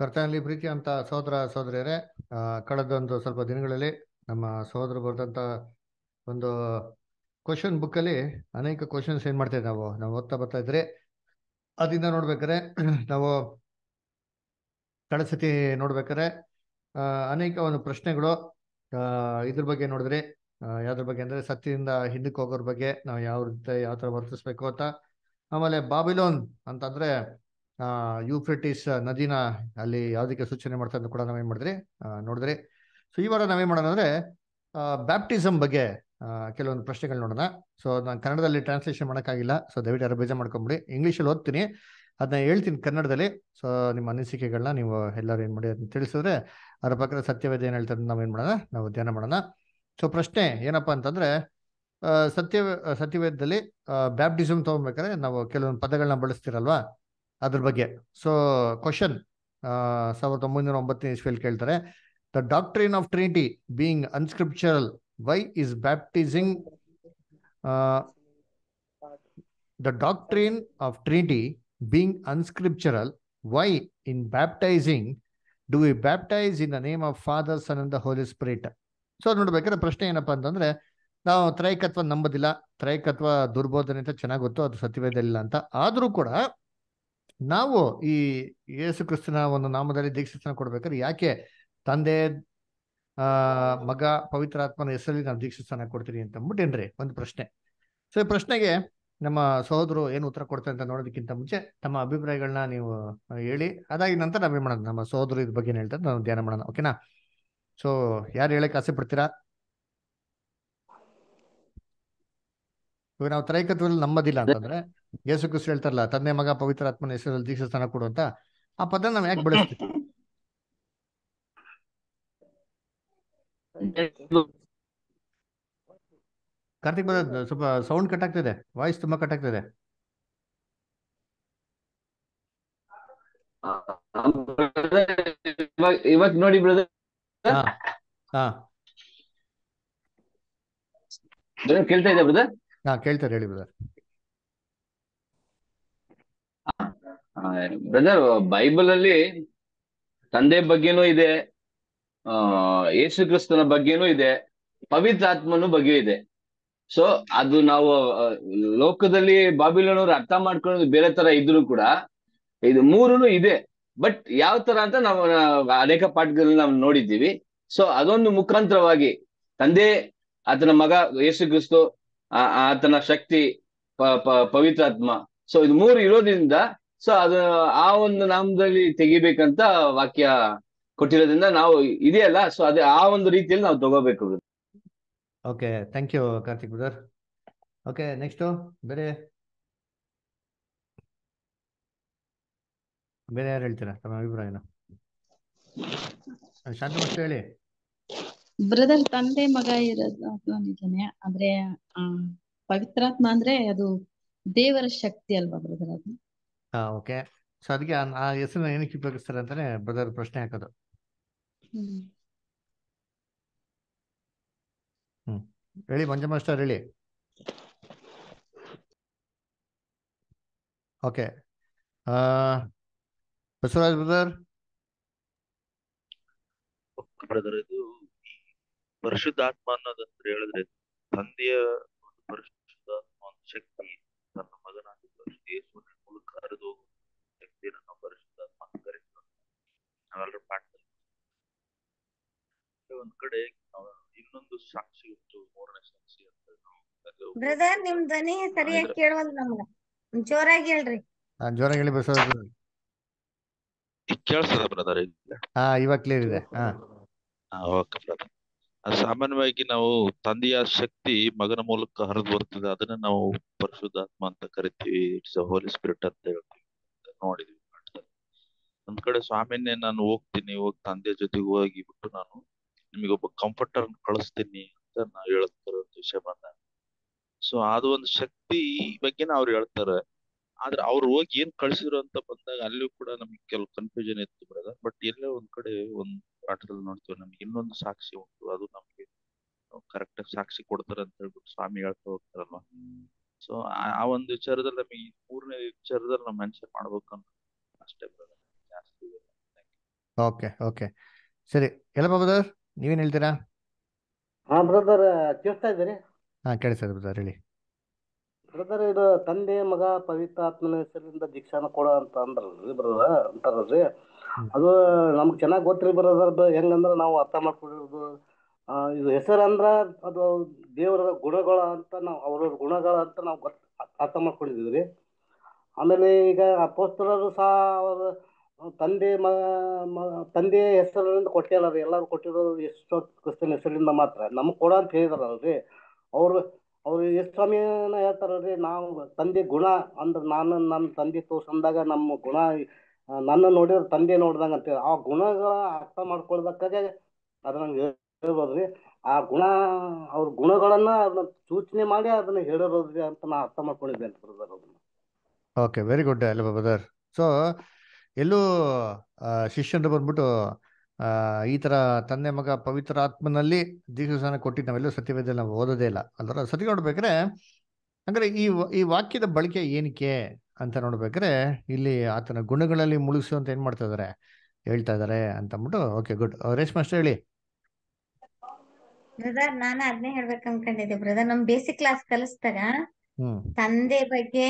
ಕರ್ತನಲ್ಲಿ ಅಂತ ಸಹೋದರ ಸಹೋದರಿಯರೇ ಕಳೆದೊಂದು ಸ್ವಲ್ಪ ದಿನಗಳಲ್ಲಿ ನಮ್ಮ ಸಹೋದರ ಬರೆದಂತ ಒಂದು ಕ್ವಶನ್ ಬುಕ್ಕಲ್ಲಿ ಅನೇಕ ಕ್ವಶನ್ಸ್ ಏನು ಮಾಡ್ತೇವೆ ನಾವು ನಾವು ಓದ್ತಾ ಬರ್ತಾ ಇದ್ರೆ ಅದರಿಂದ ನೋಡ್ಬೇಕಾದ್ರೆ ನಾವು ಕಳೆದ ಸತಿ ನೋಡ್ಬೇಕಾದ್ರೆ ಅನೇಕ ಒಂದು ಪ್ರಶ್ನೆಗಳು ಇದ್ರ ಬಗ್ಗೆ ನೋಡಿದ್ರಿ ಯಾವ್ದ್ರ ಬಗ್ಗೆ ಅಂದರೆ ಸತ್ಯದಿಂದ ಹಿಂದಕ್ಕೆ ಹೋಗೋರ ಬಗ್ಗೆ ನಾವು ಯಾವ ರೀತಿ ಯಾವ ಥರ ವರ್ತಿಸ್ಬೇಕು ಅಂತ ಆಮೇಲೆ ಬಾಬಿಲೋನ್ ಅಂತಂದರೆ ಯುಫ್ರಿಟಿಸ್ ನದಿನ ಅಲ್ಲಿ ಯಾವುದಕ್ಕೆ ಸೂಚನೆ ಮಾಡ್ತಾ ಕೂಡ ನಾವೇನು ಮಾಡಿದ್ರಿ ನೋಡಿದ್ರಿ ಸೊ ಈ ವಾರ ನಾವೇನು ಮಾಡೋಣ ಅಂದರೆ ಬ್ಯಾಪ್ಟಿಸಮ್ ಬಗ್ಗೆ ಕೆಲವೊಂದು ಪ್ರಶ್ನೆಗಳು ನೋಡೋಣ ಸೊ ನಾನು ಕನ್ನಡದಲ್ಲಿ ಟ್ರಾನ್ಸ್ಲೇಷನ್ ಮಾಡೋಕ್ಕಾಗಿಲ್ಲ ಸೊ ದಯವಿಟ್ಟು ಯಾರು ಬೇಜಾರು ಮಾಡ್ಕೊಂಬಿಡಿ ಇಂಗ್ಲೀಷಲ್ಲಿ ಓದ್ತೀನಿ ಅದನ್ನ ಹೇಳ್ತೀನಿ ಕನ್ನಡದಲ್ಲಿ ಸೊ ನಿಮ್ಮ ಅನಿಸಿಕೆಗಳನ್ನ ನೀವು ಎಲ್ಲರೂ ಏನು ಮಾಡಿ ಅದನ್ನ ತಿಳಿಸಿದ್ರೆ ಅದರ ಪಕ್ಕದ ಸತ್ಯವೇದ ಏನು ಹೇಳ್ತಾರೆ ಏನು ಮಾಡೋಣ ನಾವು ಧ್ಯಾನ ಮಾಡೋಣ ಸೊ ಪ್ರಶ್ನೆ ಏನಪ್ಪ ಅಂತಂದರೆ ಸತ್ಯ ಸತ್ಯವೇದದಲ್ಲಿ ಬ್ಯಾಪ್ಟಿಸಮ್ ತೊಗೊಬೇಕಾದ್ರೆ ನಾವು ಕೆಲವೊಂದು ಪದಗಳನ್ನ ಬಳಸ್ತಿರಲ್ವಾ ಅದ್ರ ಬಗ್ಗೆ ಸೊ ಕ್ವಶನ್ ಸಾವಿರದ ಒಂಬೈನೂರ ಒಂಬತ್ತನೇ ಇಸ್ವಿಯಲ್ಲಿ ಕೇಳ್ತಾರೆ the doctrine of Trinity being unscriptural why is baptising the doctrine of Trinity being unscriptural why in baptising do we baptise in the name of Father Son and the Holy Spirit so ಅದು ನೋಡ್ಬೇಕಾದ್ರೆ ಪ್ರಶ್ನೆ ಏನಪ್ಪಾ ಅಂತಂದ್ರೆ ನಾವು ತ್ರೈಕತ್ವ ನಂಬೋದಿಲ್ಲ ತ್ರೈಕತ್ವ ದುರ್ಬೋಧನೆ ಅಂತ ಚೆನ್ನಾಗಿ ಗೊತ್ತು ಅದು ಸತ್ಯವೇದಿಲ್ಲ ಅಂತ ಆದರೂ ಕೂಡ ನಾವು ಈ ಯೇಸು ಕ್ರಿಸ್ತನ ಒಂದು ನಾಮದಲ್ಲಿ ದೀಕ್ಷಿತನ ಕೊಡ್ಬೇಕಾದ್ರೆ ಯಾಕೆ ತಂದೆ ಆ ಮಗ ಪವಿತ್ರಾತ್ಮನ ಹೆಸರಲ್ಲಿ ನಾವು ದೀಕ್ಷಿತನ ಕೊಡ್ತೀನಿ ಅಂತ ಅಂದ್ಬಿಟ್ಟೇನ್ರಿ ಒಂದು ಪ್ರಶ್ನೆ ಸೊ ಈ ಪ್ರಶ್ನೆಗೆ ನಮ್ಮ ಸಹೋದರು ಏನು ಉತ್ತರ ಕೊಡ್ತಾರೆ ಅಂತ ನೋಡೋದಕ್ಕಿಂತ ಮುಂಚೆ ತಮ್ಮ ಅಭಿಪ್ರಾಯಗಳನ್ನ ನೀವು ಹೇಳಿ ಅದಾಗಿ ನಂತರ ನಾವೇನ್ ಮಾಡೋಣ ನಮ್ಮ ಸಹೋದರು ಇದ್ರ ಬಗ್ಗೆ ಹೇಳ್ತಾರೆ ನಾವು ಧ್ಯಾನ ಮಾಡೋಣ ಓಕೆನಾ ಸೊ ಯಾರು ಹೇಳಕ್ ಆಸೆ ಪಡ್ತೀರಾ ಇವಾಗ ನಾವು ತ್ರೈಕತ್ವದಲ್ಲಿ ನಂಬದಿಲ್ಲ ಅಂತಂದ್ರೆ ಯೇಸು ಕ್ರಿಸ್ತು ಹೇಳ್ತಾರಲ್ಲ ತಂದೆ ಮಗ ಪವಿತ್ರ ಆತ್ಮನ ಹೆಸರಲ್ಲಿ ದೀಕ್ಷಾ ಸ್ಥಾನ ಕೊಡು ಅಂತ ಆ ಪದ ನಾವು ಯಾಕೆ ಬಳಸ್ತೀವಿ ಕಾರ್ತಿಕ್ ಬದ ಸ್ವಲ್ಪ ಸೌಂಡ್ ಕಟ್ ಆಗ್ತಿದೆ ವಾಯ್ಸ್ ತುಂಬಾ ಕಟ್ ಆಗ್ತಿದೆ ಇವತ್ ನೋಡಿ ಬ್ರದರ್ ಕೇಳ್ತಾ ಇದೆ ಬ್ರದರ್ ಹಾ ಕೇಳ್ತಾರೆ ಹೇಳಿ ಬ್ರದರ್ ಬ್ರದರ್ ಬೈಬಲ್ ಅಲ್ಲಿ ತಂದೆ ಬಗ್ಗೆನೂ ಇದೆ ಆ ಯೇಸು ಕ್ರಿಸ್ತನ ಬಗ್ಗೆನೂ ಇದೆ ಪವಿತ್ರ ಆತ್ಮನ ಬಗ್ಗೆ ಇದೆ ಸೊ ಅದು ನಾವು ಲೋಕದಲ್ಲಿ ಬಾಬಿಲೋನವ್ರು ಅರ್ಥ ಮಾಡ್ಕೊಳ್ಳೋದು ಬೇರೆ ತರ ಇದ್ರು ಕೂಡ ಇದು ಮೂರುನು ಇದೆ ಬಟ್ ಯಾವ ತರ ಅಂತ ನಾವು ಅನೇಕ ಪಾಠಗಳಲ್ಲಿ ನಾವು ನೋಡಿದ್ದೀವಿ ಸೊ ಅದೊಂದು ಮುಖಾಂತರವಾಗಿ ತಂದೆ ಆತನ ಮಗ ಯೇಸು ಕ್ರಿಸ್ತು ಆತನ ಶಕ್ತಿ ಪವಿತ್ರಾತ್ಮ ಸೊ ಇದು ಮೂರು ಇರೋದ್ರಿಂದ ಸೊ ಅದು ಆ ಒಂದು ನಾಮದಲ್ಲಿ ತೆಗಿಬೇಕಂತ ವಾಕ್ಯ ಕೊಟ್ಟಿರೋದ್ರಿಂದ ನಾವು ಇದೆಯಲ್ಲ ಸೊ ಅದೇ ಆ ಒಂದು ರೀತಿಯಲ್ಲಿ ನಾವು ತಗೋಬೇಕು okay thank you Karthik brother okay next ಬೇರೆ ಬೇರೆ ಯಾರು ಹೇಳ್ತೀರಾ ತಮ್ಮ ಅಭಿಪ್ರಾಯನ ಹೇಳಿ ಬ್ರದರ್ ತಂದೆ ಮಗ ಇರೋದು ನಿಜನೇ ಆದ್ರೆ ಪವಿತ್ರಾತ್ಮ ಅಂದ್ರೆ ಅದು ದೇವರ ಶಕ್ತಿ ಅಲ್ವಾ ಬ್ರದರ್ ಅದು ಓಕೆ ಸೊ ಅದಕ್ಕೆ ಆ ಹೆಸರನ್ನ ಏನಕ್ಕೆ ಉಪಯೋಗಿಸ್ತಾರೆ ಅಂತಾನೆ ಬ್ರದರ್ ಪ್ರಶ್ನೆ ಹಾಕೋದು ಹ್ಮ್ ಹೇಳಿ ಮಂಜ ಮಾಸ್ಟರ್ ಹೇಳಿ ಓಕೆ ಬಸವರಾಜ್ ಬ್ರದರ್ ಬ್ರದರ್ ಇದು ಪರಿಶುದ್ಧಾತ್ಮ ಅನ್ನೋದಂದ್ರೆ ಹೇಳಿದ್ರೆ ತಂದೆಯ ಪರಿಶುದ್ಧಾತ್ಮ ಶಕ್ತಿ ತನ್ನ ಮಗನಾಗಿದ್ದು ಯೇಸುವಿನ ಮೂಲಕ ಹರಿದು ಹೋಗುವ ಶಕ್ತಿಯನ್ನು ಪರಿಶುದ್ಧಾತ್ಮ ಕರೆಸಿಕೊಂಡು ನಾವೆಲ್ಲರೂ ಪಾಠದಲ್ಲಿ ಒಂದ್ ಕಡೆ ಇನ್ನೊಂದು ಸಾಕ್ಷಿ ಇತ್ತು ಮೂರನೇ ಸಾಕ್ಷಿ ಅಂತ ಬ್ರದರ್ ನಿಮ್ ಧ್ವನಿ ಸರಿಯಾಗಿ ಕೇಳವಲ್ದು ನಮ್ಗ ಜೋರಾಗಿ ಹೇಳ್ರಿ ನಾನು ಜೋರಾಗಿ ಹೇಳಿ ಬಸವರಾಜ್ ಕೇಳಿಸ್ತದ ಬ್ರದರ್ ಹಾ ಇವಾಗ ಕ್ಲಿಯರ್ ಇದೆ ಹಾ ಓಕೆ ಬ್ರದರ್ ಸಾಮಾನ್ಯವಾಗಿ ನಾವು ತಂದೆಯ ಶಕ್ತಿ ಮಗನ ಮೂಲಕ ಹರಿದು ಬರ್ತದೆ ಅದನ್ನ ನಾವು ಪರಿಶುದ್ಧಾತ್ಮ ಅಂತ ಕರಿತೀವಿ ಇಟ್ಸ್ ಅ ಹೋಲಿ ಸ್ಪಿರಿಟ್ ಅಂತ ಹೇಳ್ತೀವಿ ನೋಡಿದ್ವಿ ಒಂದ್ ಕಡೆ ಸ್ವಾಮಿನೇ ನಾನು ಹೋಗ್ತೀನಿ ಹೋಗಿ ತಂದೆ ಜೊತೆಗೆ ಹೋಗಿಬಿಟ್ಟು ನಾನು ನಿಮಗೆ ಒಬ್ಬ ಕಂಫರ್ಟರ್ ಕಳಿಸ್ತೀನಿ ಅಂತ ನಾವು ಒಂದು ವಿಷಯ ಬಂದ ಸೊ ಅದು ಒಂದು ಶಕ್ತಿ ಬಗ್ಗೆನ ಅವ್ರು ಹೇಳ್ತಾರೆ ಆದ್ರೆ ಅವ್ರು ಹೋಗಿ ಏನ್ ಕಳ್ಸಿದ್ರು ಅಂತ ಬಂದಾಗ ಅಲ್ಲಿ ಕೂಡ ನಮ್ಗೆ ಕೆಲವು ಕನ್ಫ್ಯೂಷನ್ ಇತ್ತು ಬಟ್ ಎಲ್ಲೇ ಒಂದ್ ಕಡೆ ಒಂದ್ ಆಟದಲ್ಲಿ ನೋಡ್ತೀವಿ ನಮ್ಗೆ ಇನ್ನೊಂದು ಸಾಕ್ಷಿ ಉಂಟು ಅದು ನಮ್ಗೆ ಕರೆಕ್ಟ್ ಸಾಕ್ಷಿ ಕೊಡ್ತಾರೆ ಅಂತ ಹೇಳ್ಬಿಟ್ಟು ಸ್ವಾಮಿ ಹೇಳ್ತಾ ಹೋಗ್ತಾರಲ್ವಾ ಸೊ ಆ ಒಂದು ವಿಚಾರದಲ್ಲಿ ನಮಗೆ ಮೂರನೇ ವಿಚಾರದಲ್ಲಿ ನಾವು ಮೆನ್ಷನ್ ಮಾಡ್ಬೇಕು ಅಂತ ಅಷ್ಟೇ ಜಾಸ್ತಿ ಓಕೆ ಓಕೆ ಸರಿ ಎಲ್ಲ ಬ್ರದರ್ ನೀವೇನ್ ಹೇಳ್ತೀರಾ ಹಾ ಬ್ರದರ್ ಕೇಳ್ತಾ ಇದ್ದೀರಿ ಹಾ ಸರ್ ಬ್ರದರ್ ಹೇಳಿ ಬ್ರದರ್ ಇದು ತಂದೆ ಮಗ ಪವಿತ್ರಾತ್ಮನ ಹೆಸರಿಂದ ದೀಕ್ಷಾನ ಕೊಡ ಅಂತ ಅಂದ್ರಲ್ರಿ ಬ್ರದರ್ ಅಂತಾರಲ್ರಿ ಅದು ನಮ್ಗೆ ಚೆನ್ನಾಗಿ ಗೊತ್ತಿರಿ ಬ್ರದರ್ ಹೆಂಗಂದ್ರೆ ನಾವು ಅರ್ಥ ಮಾಡ್ಕೊಂಡಿರೋದು ಇದು ಹೆಸರು ಅಂದ್ರೆ ಅದು ದೇವರ ಗುಣಗಳ ಅಂತ ನಾವು ಅವ್ರ ಗುಣಗಳ ಅಂತ ನಾವು ಗೊತ್ತ ಅರ್ಥ ಮಾಡ್ಕೊಂಡಿದ್ದೀವಿ ರೀ ಆಮೇಲೆ ಈಗ ಅಪೋಸ್ತರರು ಸಹ ಅವರ ತಂದೆ ಮ ತಂದೆ ಹೆಸರಿನಿಂದ ಕೊಟ್ಟಿಲ್ಲ ರೀ ಎಲ್ಲರೂ ಕೊಟ್ಟಿರೋದು ಎಷ್ಟೋ ಕ್ರಿಸ್ತನ ಹೆಸರಿಂದ ಮಾತ್ರ ನಮಗೆ ಕೊಡ ಅಂತ ಹೇಳಿದಾರಲ್ರಿ ಅವರು ಅವ್ರು ಎಷ್ಟು ಸಮಯನ ಹೇಳ್ತಾರಲ್ರಿ ನಾವು ತಂದೆ ಗುಣ ಅಂದ್ರೆ ನಾನು ನನ್ನ ತಂದೆ ತೋರ್ಸಂದಾಗ ನಮ್ಮ ಗುಣ ನನ್ನ ನೋಡಿದ್ರೆ ತಂದೆ ನೋಡ್ದಂಗ ಅಂತೇಳಿ ಆ ಗುಣಗಳ ಅರ್ಥ ಮಾಡ್ಕೊಳ್ದಕ್ಕಾಗೆ ಅದನ್ನ ಹೇಳ್ಬೋದ್ರಿ ಆ ಗುಣ ಅವ್ರ ಗುಣಗಳನ್ನ ಅದನ್ನ ಸೂಚನೆ ಮಾಡಿ ಅದನ್ನ ಹೇಳಿರೋದ್ರಿ ಅಂತ ನಾ ಅರ್ಥ ಮಾಡ್ಕೊಂಡಿದ್ದೇನೆ ಬ್ರದರ್ ಅದನ್ನ ಓಕೆ ವೆರಿ ಗುಡ್ ಅಲ್ಲ ಬ್ರದರ್ ಸೊ ಎಲ್ಲೂ ಶಿಷ್ಯರು ಬಂದ್ಬಿಟ್ಟು ಈ ತರ ತಂದೆ ಮಗ ಪವಿತ್ರ ಆತ್ಮನಲ್ಲಿ ದೀಕ್ಷಾನ ಕೊಟ್ಟಿದ್ದು ನಾವೆಲ್ಲೂ ಸತ್ಯವೇದ ನಾವು ಓದೋದೇ ಇಲ್ಲ ಅಲ್ಲರ ಸತಿ ನೋಡ್ಬೇಕ್ರೆ ಅಂದರೆ ಈ ಈ ವಾಕ್ಯದ ಬಳಕೆ ಏನಕ್ಕೆ ಅಂತ ನೋಡ್ಬೇಕ್ರೆ ಇಲ್ಲಿ ಆತನ ಗುಣಗಳಲ್ಲಿ ಮುಳುಗಿಸು ಅಂತ ಏನು ಮಾಡ್ತಾ ಇದಾರೆ ಹೇಳ್ತಾ ಇದಾರೆ ಅಂತ ಅಂದ್ಬಿಟ್ಟು ಓಕೆ ಗುಡ್ ರೇಷ್ಮಾ ಅಷ್ಟೇ ಹೇಳಿ ಬ್ರದರ್ ನಾನು ಅದನ್ನೇ ಹೇಳ್ಬೇಕು ಅನ್ಕೊಂಡಿದ್ದೆ ಬ್ರದರ್ ನಮ್ ಬೇಸಿಕ್ ಕ್ಲಾಸ್ ಕಲಿಸ್ದಾಗ ತಂದೆ ಬಗ್ಗೆ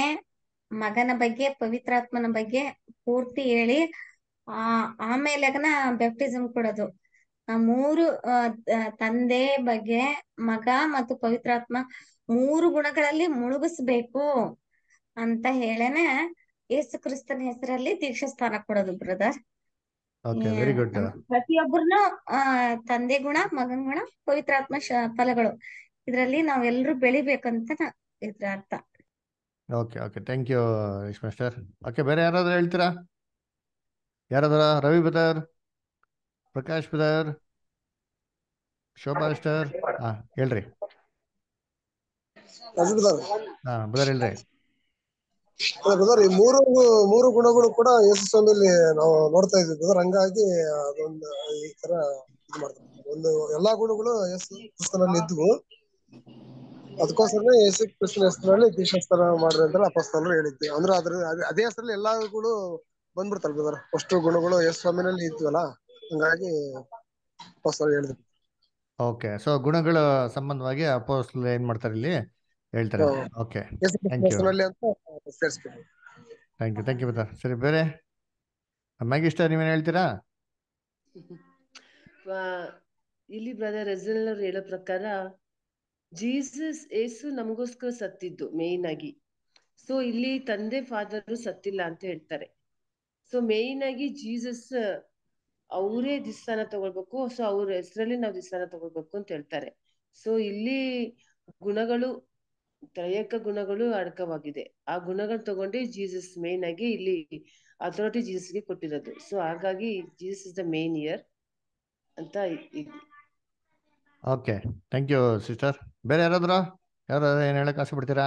ಮಗನ ಬಗ್ಗೆ ಪವಿತ್ರಾತ್ಮನ ಬಗ್ಗೆ ಪೂರ್ತಿ ಹೇಳಿ ಆ ಆಮೇಲೆಗನ ಬ್ಯಾಪ್ಟಿಸಮ್ ಕೊಡೋದು ಆ ಮೂರು ತಂದೆ ಬಗ್ಗೆ ಮಗ ಮತ್ತು ಪವಿತ್ರಾತ್ಮ ಮೂರು ಗುಣಗಳಲ್ಲಿ ಮುಳುಗಿಸ್ಬೇಕು ಅಂತ ಹೇಳೇನೆ ಏಸು ಕ್ರಿಸ್ತನ ಹೆಸರಲ್ಲಿ ದೀಕ್ಷಾ ಸ್ಥಾನ ಕೊಡೋದು ಬ್ರದರ್ ಪ್ರತಿಯೊಬ್ಬರನು ತಂದೆ ಗುಣ ಮಗನ್ ಗುಣ ಪವಿತ್ರಾತ್ಮ ಫಲಗಳು ಇದರಲ್ಲಿ ನಾವೆಲ್ಲರೂ ಬೆಳಿಬೇಕಂತ ಇದ್ರ ಅರ್ಥ okay okay thank you okay ಬೇರೆ ಯಾರಾದ್ರೂ ಹೇಳ್ತೀರಾ ಯಾರದಾರ Ravi brother Prakash brother Shobha sister ಹಾ ಹೇಳ್ರಿ ಹಾ ಬದಾರ್ ಹೇಳ್ರಿ ಈ ಮೂರು ಮೂರು ಗುಣಗಳು ಕೂಡ ಯೇಸು ಸ್ವಾಮಿಯಲ್ಲಿ ನಾವು ನೋಡ್ತಾ ಇದ್ವಿ ಬದರ್ ಹಂಗಾಗಿ ಅದೊಂದು ಈ ತರ ಇದು ಮಾಡ್ತಾರೆ ಒಂದು ಎಲ್ಲಾ ಗುಣಗಳು ಯೇಸು ಕ್ರಿಸ್ತನಲ್ಲಿ ಇದ್ವು ಅದಕ್ಕೋಸ್ಕರನೇ ಯೇಸು ಕ್ರಿಸ್ತನ ಹೆಸರಲ್ಲಿ ದೀಕ್ಷಾಸ್ತಾನ ಮಾಡ್ರಿ ಅಂತ ಅಪಸ್ಥಾನರು ಹೇಳಿದ್ವಿ ಅಂದ್ರೆ ಅದ್ರ ಅದೇ ಹೆಸರಲ್ಲಿ ಎಲ್ಲಾಗಳು ಬಂದ್ಬಿಡ್ತಲ್ ಬ್ರದರ್ ಅಷ್ಟು ಗುಣಗಳು ಎಸ್ ಸ್ವಾಮಿನಲ್ಲಿ ಇದ್ವಲ್ಲ ಹಂಗಾಗಿ ಹೇಳಿದ್ರು ಓಕೆ ಸೊ ಗುಣಗಳ ಸಂಬಂಧವಾಗಿ ಅಪೋಸ್ಲ್ ಏನ್ ಮಾಡ್ತಾರೆ ಇಲ್ಲಿ ಹೇಳ್ತಾರೆ okay thank you thank you brother ಸರಿ ಬೇರೆ ಇಷ್ಟ ನೀವೇನ್ ಹೇಳ್ತೀರಾ ಇಲ್ಲಿ ಬ್ರದರ್ ರಜಲ್ ಅವರು ಹೇಳೋ ಪ್ರಕಾರ ಜೀಸಸ್ ಏಸು ನಮಗೋಸ್ಕರ ಸತ್ತಿದ್ದು ಮೇನ್ ಆಗಿ ಸೊ ಇಲ್ಲಿ ತಂದೆ ಫಾದರ್ ಸತ್ತಿಲ್ಲ ಅಂತ ಹೇಳ್ತಾರೆ ಸೊ ಮೇನ್ ಆಗಿ ಜೀಸಸ್ ಅವರೇ ದಿಸ್ತಾನ ತಗೊಳ್ಬೇಕು ಸೊ ಅವ್ರ ಹೆಸರಲ್ಲಿ ನಾವು ದಿಸ್ತಾನ ತಗೊಳ್ಬೇಕು ಅಂತ ಹೇಳ್ತಾರೆ ಸೊ ಇಲ್ಲಿ ಗುಣಗಳು ತ್ರಯಕ ಗುಣಗಳು ಅಡಕವಾಗಿದೆ ಆ ಗುಣಗಳು ತಗೊಂಡೇ ಜೀಸಸ್ ಮೇನ್ ಆಗಿ ಇಲ್ಲಿ ಅಥಾರಿಟಿ ಜೀಸಸ್ಗೆ ಕೊಟ್ಟಿರೋದು ಸೊ ಹಾಗಾಗಿ Jesus is the main ear ಅಂತ ಓಕೆ ಥ್ಯಾಂಕ್ ಯು ಸಿಸ್ಟರ್ ಬೇರೆ ಯಾರಾದ್ರೂ ಯಾರಾದ್ರೂ ಏನು ಹೇಳಕ್ ಆಸೆ ಬಿಡ್ತೀರಾ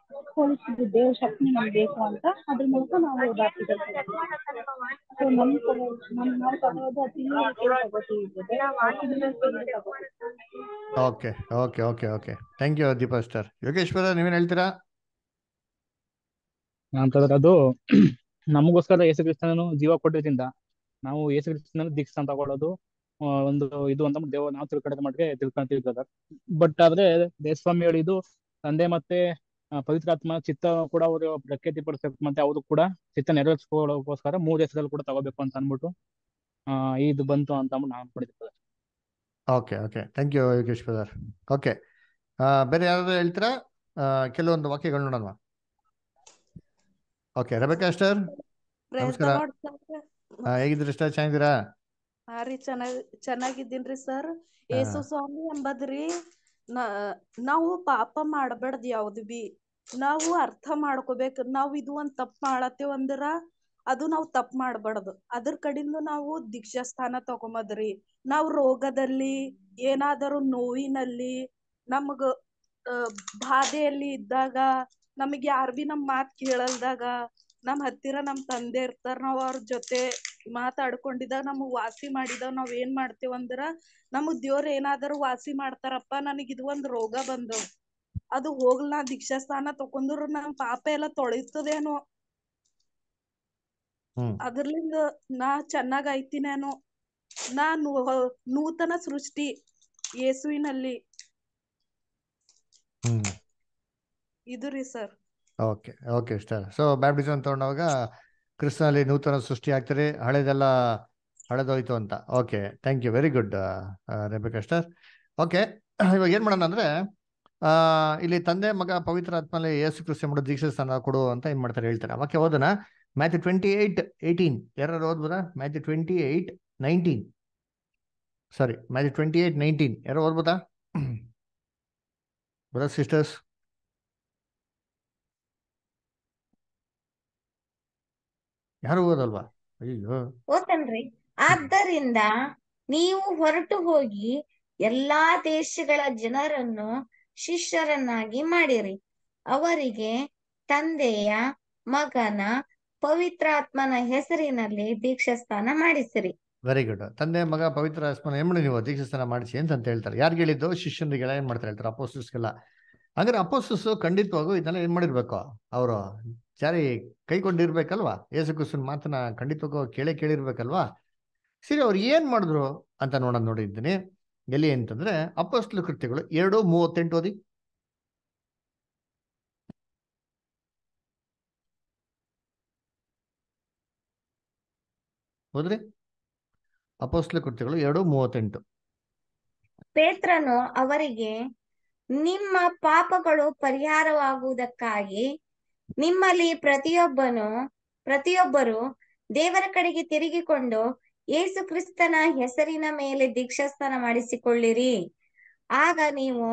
ಹೋಲಿಸಿದ ದೇವ್ರ ಶಕ್ತಿ ನಮ್ಗೆ ಬೇಕು ಅಂತ ಅದ್ರ ಮೂಲಕ ನಾವು ಓದಾಡ್ತಿದ್ದೇವೆ ಸೊ ನಮ್ ತಗೋ ನಮ್ ನಾವು ತಗೋದು okay okay okay okay thank you Deepa sir Yogeshwara ನೀವೇನ್ ಹೇಳ್ತೀರಾ ಅಂತಂದ್ರೆ ಅದು ನಮಗೋಸ್ಕರ ಯೇಸು ಕ್ರಿಸ್ತನನು ಜೀವ ಕೊಟ್ಟಿದ್ರಿಂದ ನಾವು ಯೇಸು ಕ್ರಿಸ್ತನ ದೀಕ್ಷಾ ಅಂತ ತಗೊಳ್ಳೋದು ಒಂದು ಇದು ಅಂತ ದೇವ ನಾವು ತಿಳ್ಕೊಂಡ ಮಟ್ಟಿಗೆ ತಿಳ್ಕೊಂತೀವಿ ಬ್ರದರ್ ಬಟ್ ಆದ್ರೆ ದೇವಸ್ವಾಮಿ ಹೇಳಿದ್ದು ತಂದೆ ಮತ್ತೆ ಪವಿತ್ರಾತ್ಮ ಚಿತ್ತ ಕೂಡ ಅವರು ಪ್ರಖ್ಯಾತಿ ಪಡಿಸಕ್ ಮತ್ತೆ ಅವರು ಕೂಡ ಚಿತ್ತ ನೆರವೇರಿಸ್ಕೊಳ್ಳೋಕೋಸ್ಕರ ಮೂರು ಹೆಸರಲ್ಲಿ ಕೂಡ ತಗೋಬೇಕು ಅಂತ ಅಂದ್ಬಿಟ್ಟು ಇದು ಬಂತು ಅಂತ ನಾನು ಪಡೆದಿದ್ದೆ okay okay thank you Yogesh brother okay ಬೇರೆ ಯಾರಾದ್ರೂ ಹೇಳ್ತೀರಾ ಕೆಲವೊಂದು ವಾಕ್ಯಗಳು ನೋಡೋಣ ಓಕೆ ರೆಬೆಕಾ ಅಷ್ಟರ್ ನಮಸ್ಕಾರ ಹೇಗಿದ್ರಿ ಎಸ್ಟರ್ ಚೆನ್ನಾಗಿದ್ದೀರಾ ಹಾ ರೀ ಚೆನ್ನಾಗಿ ಚೆನ್ನಾಗಿದ್ದೀನ್ರಿ ಸರ್ ಯೇಸು ಸ್ವಾಮಿ ಎಂಬದ್ರಿ ನಾವು ಪಾಪ ಮಾಡಬಾರ್ದು ಯಾವ್ದು ಬಿ ನಾವು ಅರ್ಥ ಮಾಡ್ಕೋಬೇಕು ನಾವು ಇದು ಒಂದ್ ತಪ್ಪ ಮಾಡತ್ತೇವ ಅಂದ್ರ ಅದು ನಾವ್ ತಪ್ಪ ಮಾಡಬಾರ್ದು ಅದ್ರ ಕಡಿಂದ ನಾವು ದೀಕ್ಷಾ ಸ್ಥಾನ ತಗೊಂಬದ್ರಿ ನಾವ್ ರೋಗದಲ್ಲಿ ಏನಾದರೂ ನೋವಿನಲ್ಲಿ ನಮ್ಗ ಬಾಧೆಯಲ್ಲಿ ಇದ್ದಾಗ ನಮಗ್ ಯಾರ್ ಬಿ ನಮ್ ಮಾತ್ ಕೇಳಲ್ದಾಗ ನಮ್ ಹತ್ತಿರ ನಮ್ ತಂದೆ ಇರ್ತಾರ ನಾವ್ ಅವ್ರ ಜೊತೆ ಮಾತಾಡ್ಕೊಂಡಿದ ನಮಗ್ ವಾಸಿ ಮಾಡಿದಾಗ ನಾವ್ ಏನ್ ಮಾಡ್ತೇವಂದ್ರ ನಮಗ್ ದೇವ್ರ ಏನಾದರೂ ವಾಸಿ ಮಾಡ್ತಾರಪ್ಪಾ ನನಗ್ ಇದು ಒಂದ್ ರೋಗ ಬಂದವ್ ಅದು ಹೋಗ್ಲಾ ದೀಕ್ಷಾ ಸ್ಥಾನ ತಕೊಂಡ್ರು ನಮ್ ಪಾಪ ಎಲ್ಲಾ ತೊಳಿತದೇನೋ ಅದ್ರಲಿಂದ ನಾ ಚೆನ್ನಾಗ್ ಐತಿನೇನೋ ನಾ ನೂತನ ಸೃಷ್ಟಿ ಯೇಸುವಿನಲ್ಲಿ ಇದು ರೀ sir okay okay sir so baptism ತಗೊಂಡಾಗ ಕ್ರಿಸ್ತನಲ್ಲಿ ನೂತನ ಸೃಷ್ಟಿ ಆಗ್ತಾರೆ ಹಳೆದೆಲ್ಲ ಹಳೆದೋಯ್ತು ಅಂತ okay thank you very good Rebecca sister okay ಇವಾಗ ಏನ್ ಮಾಡೋಣ ಅಂದ್ರೆ ಆ ಇಲ್ಲಿ ತಂದೆ ಮಗ ಪವಿತ್ರ ಆತ್ಮಲ್ಲಿ ಯೇಸು ಮಾಡೋ ದೀಕ್ಷೆ ಸ್ಥಾನ ಕೊಡು ಅಂತ ಏನ್ ಮಾಡ್ತಾರೆ ಹೇಳ್ತಾರೆ ಅವಕ್ಕೆ ಓದನ ಮ್ಯಾಥ್ ಟ್ವೆಂಟಿ ಏಟ್ ಏಯ್ಟೀನ್ ಯಾರು ಓದ್ಬೋದಾ Matthew twenty eight nineteen sorry Matthew twenty eight nineteen ಯಾರು ಓದ್ಬೋದಾ ಬ್ರದರ್ ಸಿಸ್ಟರ್ಸ್ ಯಾರು ಓದಲ್ವಾ ಅಯ್ಯೋ ಆದ್ದರಿಂದ ನೀವು ಹೊರಟು ಹೋಗಿ ಎಲ್ಲಾ ದೇಶಗಳ ಜನರನ್ನು ಶಿಷ್ಯರನ್ನಾಗಿ ಮಾಡಿರಿ ಅವರಿಗೆ ತಂದೆಯ ಮಗನ ಪವಿತ್ರಾತ್ಮನ ಹೆಸರಿನಲ್ಲಿ ಸ್ಥಾನ ಮಾಡಿಸಿರಿ ವೆರಿ ಗುಡ್ ತಂದೆ ಮಗ ಪವಿತ್ರ ಆತ್ಮನ ಎಮ್ಮಡಿ ನೀವು ಸ್ಥಾನ ಮಾಡಿಸಿ ಅಂತ ಹೇಳ್ತಾರೆ ಯಾರು ಹೇಳಿದ್ದು ಶಿಷ್ಯನಿಗೆಲ್ಲ ಏನ್ ಮಾಡ್ತಾರೆ ಹೇಳ್ತಾರೆ ಅಪೋಸ್ಟಿಸ್ಗೆಲ್ಲ ಹಂಗಾರೆ ಅಪೋಸ್ಟಿಸ್ ಖಂಡಿತವಾಗೂ ಇದನ್ನ ಏನ್ ಮಾಡಿರ್ಬೇಕು ಅವರು ಜಾರಿ ಕೈಕೊಂಡಿರ್ಬೇಕಲ್ವಾ ಯೇಸು ಕ್ರಿಸ್ತನ್ ಮಾತನ್ನ ಖಂಡಿತವಾಗೂ ಕೇಳೇ ಕೇಳಿರ್ಬೇಕಲ್ವಾ ಸರಿ ಅವ್ರು ಏನ್ ಮಾಡಿದ್ರು ಅಂತ ನೋಡೋಣ ನೋಡಿದ್ದೀನಿ ಎಲ್ಲಿ ಅಂತಂದ್ರೆ ಅಪಸ್ಲು ಕೃತ್ಯಗಳು ಎರಡು ಮೂವತ್ತೆಂಟು ಓದಿ ಹೋದ್ರಿ ಅಪೋಸ್ಲ ಕೃತ್ಯಗಳು ಎರಡು ಮೂವತ್ತೆಂಟು ಪೇತ್ರನು ಅವರಿಗೆ ನಿಮ್ಮ ಪಾಪಗಳು ಪರಿಹಾರವಾಗುವುದಕ್ಕಾಗಿ ನಿಮ್ಮಲ್ಲಿ ಪ್ರತಿಯೊಬ್ಬನು ಪ್ರತಿಯೊಬ್ಬರು ದೇವರ ಕಡೆಗೆ ತಿರುಗಿಕೊಂಡು ಏಸು ಕ್ರಿಸ್ತನ ಹೆಸರಿನ ಮೇಲೆ ದೀಕ್ಷಾಸ್ನಾನ ಮಾಡಿಸಿಕೊಳ್ಳಿರಿ ಆಗ ನೀವು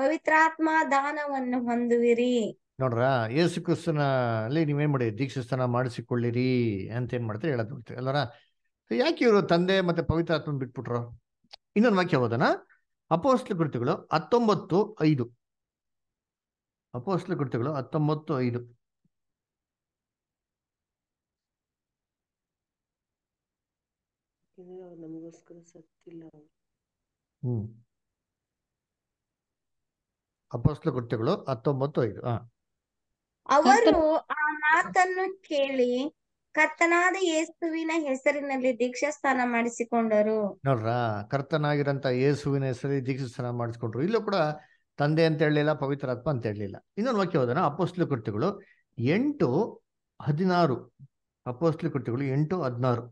ಪವಿತ್ರಾತ್ಮ ದಾನವನ್ನು ಹೊಂದುವಿರಿ ನೋಡ್ರ ಏಸು ಕ್ರಿಸ್ತನಲ್ಲಿ ಅಲ್ಲಿ ನೀವೇನ್ ಮಾಡಿ ದೀಕ್ಷಾಸ್ನಾನ ಮಾಡಿಸಿಕೊಳ್ಳಿರಿ ಅಂತ ಏನ್ ಮಾಡ್ತಾರೆ ಹೇಳದ್ ಬಿಡ್ತೀವಿ ಅಲ್ವರ ಯಾಕೆ ಇವರು ತಂದೆ ಮತ್ತೆ ಪವಿತ್ರಾತ್ಮ ಬಿಟ್ಬಿಟ್ರು ಇನ್ನೊಂದು ವಾಕ್ಯ ಹೋದನ ಅಪೋಸ್ಲ ಕೃತಿಗಳು ಹತ್ತೊಂಬತ್ತು ಐದು ಅಪೋಸ್ಲ ಕೃತಿಗಳು ಹತ್ತೊಂಬತ್ತು ಐದು ನಮಗೋಸ್ಕರ ಸತ್ತಿಲ್ಲ ಅವರು ಹ್ಮ್ ಅಪಸ್ಲ ಕೃತ್ಯಗಳು ಹತ್ತೊಂಬತ್ತು ಐದು ಅವರು ಆ ಮಾತನ್ನು ಕೇಳಿ ಕರ್ತನಾದ ಯೇಸುವಿನ ಹೆಸರಿನಲ್ಲಿ ಸ್ಥಾನ ಮಾಡಿಸಿಕೊಂಡರು ನೋಡ್ರಾ ಕರ್ತನಾಗಿರಂತ ಯೇಸುವಿನ ಹೆಸರಲ್ಲಿ ಸ್ಥಾನ ಮಾಡಿಸಿಕೊಂಡ್ರು ಇಲ್ಲೂ ಕೂಡ ತಂದೆ ಅಂತ ಹೇಳಲಿಲ್ಲ ಪವಿತ್ರಾತ್ಮ ಅಂತ ಹೇಳಲಿಲ್ಲ ಇನ್ನೊಂದು ವಾಕ್ಯ ಹೋದನ ಅಪೋಸ್ಲು ಕೃತ್ಯಗಳು ಎಂಟು ಹದಿನಾರು ಅಪೋಸ್ಲು ಕೃತ್ಯಗಳು ಎಂಟು ಹದಿನಾರು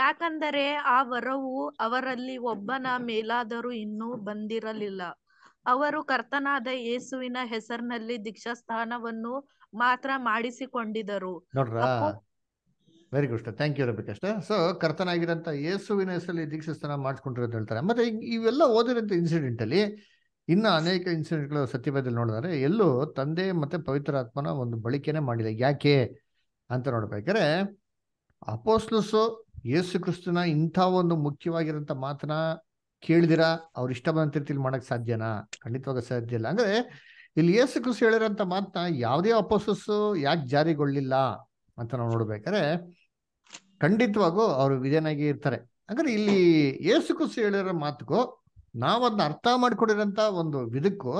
ಯಾಕಂದರೆ ಆ ವರವು ಅವರಲ್ಲಿ ಒಬ್ಬನ ಮೇಲಾದರೂ ಇನ್ನೂ ಬಂದಿರಲಿಲ್ಲ ಅವರು ಕರ್ತನಾದ ಯೇಸುವಿನ ಹೆಸರಿನಲ್ಲಿ ದೀಕ್ಷಾಸ್ಥಾನವನ್ನು ಮಾತ್ರ ಮಾಡಿಸಿಕೊಂಡಿದರು ನೋಡ್ರಾ ವೆರಿ ಗುಡ್ ಥ್ಯಾಂಕ್ ಯು ಅಷ್ಟೇ ಸೊ ಕರ್ತನಾಗಿರಂತ ಯೇಸುವಿನ ಹೆಸರಲ್ಲಿ ದೀಕ್ಷಾಸ್ಥಾನ ಸ್ಥಾನ ಅಂತ ಹೇಳ್ತಾರೆ ಮತ್ತೆ ಇವೆಲ್ಲ ಓದಿರೋ ಇನ್ಸಿಡೆಂಟ್ ಅಲ್ಲಿ ಇನ್ನ ಅನೇಕ ಇನ್ಸಿಡೆಂಟ್ ಗಳು ಸತ್ಯಭಾಯದಲ್ಲಿ ನೋಡಿದ್ರೆ ಎಲ್ಲೂ ತಂದೆ ಮತ್ತೆ ಪವಿತ್ರಾತ್ಮನ ಒಂದು ಬಳಕೆನೆ ಮಾಡಿದೆ ಯಾಕೆ ಅಂತ ನೋಡ್ಬೇಕಾದ್ರೆ ಅಪೋಸ್ಲಸ್ ಯೇಸು ಕ್ರಿಸ್ತನ ಇಂಥ ಒಂದು ಮುಖ್ಯವಾಗಿರೋಂಥ ಮಾತನ್ನ ಕೇಳಿದಿರಾ ಅವ್ರು ಇಷ್ಟ ಬಂದಂತ ರೀತಿಲಿ ಮಾಡಕ್ ಸಾಧ್ಯನಾ ಖಂಡಿತವಾಗ ಸಾಧ್ಯ ಇಲ್ಲ ಅಂದ್ರೆ ಇಲ್ಲಿ ಯೇಸು ಕ್ರಿಸ್ತು ಹೇಳಿರೋಂಥ ಮಾತನ್ನ ಯಾವುದೇ ಅಪೋಸಸ್ ಯಾಕೆ ಜಾರಿಗೊಳ್ಳಿಲ್ಲ ಅಂತ ನಾವು ನೋಡ್ಬೇಕಾದ್ರೆ ಖಂಡಿತವಾಗೂ ಅವರು ವಿಧನಾಗಿ ಇರ್ತಾರೆ ಅಂದ್ರೆ ಇಲ್ಲಿ ಯೇಸು ಕ್ರಿಸ್ತು ಹೇಳಿರೋ ಮಾತುಗೂ ನಾವದನ್ನ ಅರ್ಥ ಮಾಡ್ಕೊಂಡಿರೋಂಥ ಒಂದು ವಿಧಕ್ಕೂ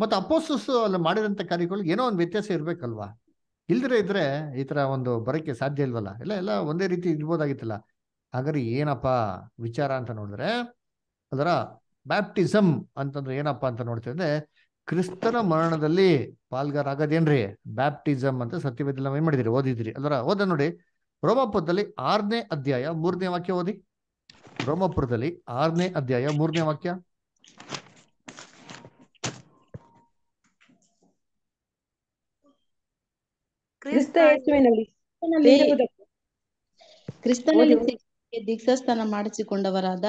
ಮತ್ತು ಅಪೋಸಸ್ ಅಲ್ಲಿ ಮಾಡಿರೋಂಥ ಕಾರ್ಯಗಳಿಗೆ ಏನೋ ಒಂದು ವ್ಯತ್ಯಾಸ ಇರಬೇಕಲ್ವಾ ಇಲ್ದಿರ ಇದ್ರೆ ಈ ತರ ಒಂದು ಬರಕ್ಕೆ ಸಾಧ್ಯ ಇಲ್ವಲ್ಲ ಇಲ್ಲ ಎಲ್ಲ ಒಂದೇ ರೀತಿ ಇರ್ಬೋದಾಗಿತ್ತಲ್ಲ ಹಾಗಾದ್ರೆ ಏನಪ್ಪ ವಿಚಾರ ಅಂತ ನೋಡಿದ್ರೆ ಅದರ ಬ್ಯಾಪ್ಟಿಸಮ್ ಅಂತಂದ್ರೆ ಏನಪ್ಪ ಅಂತ ನೋಡ್ತೇವೆ ಕ್ರಿಸ್ತನ ಮರಣದಲ್ಲಿ ಪಾಲ್ಗಾರಾಗದೇನ್ರಿ ಬ್ಯಾಪ್ಟಿಸಮ್ ಅಂತ ಸತ್ಯವೇದಿಲ್ಲ ಏನ್ ಮಾಡಿದಿರಿ ಓದಿದ್ರಿ ಅದರ ಓದ ನೋಡಿ ರೋಮಾಪುರದಲ್ಲಿ ಆರನೇ ಅಧ್ಯಾಯ ಮೂರನೇ ವಾಕ್ಯ ಓದಿ ರೋಮಾಪುರದಲ್ಲಿ ಆರನೇ ಅಧ್ಯಾಯ ಮೂರನೇ ವಾಕ್ಯ ಕ್ರಿಸ್ತನಲ್ಲಿ ದೀಕ್ಷಾಸ್ಥಾನ ಮಾಡಿಸಿಕೊಂಡವರಾದ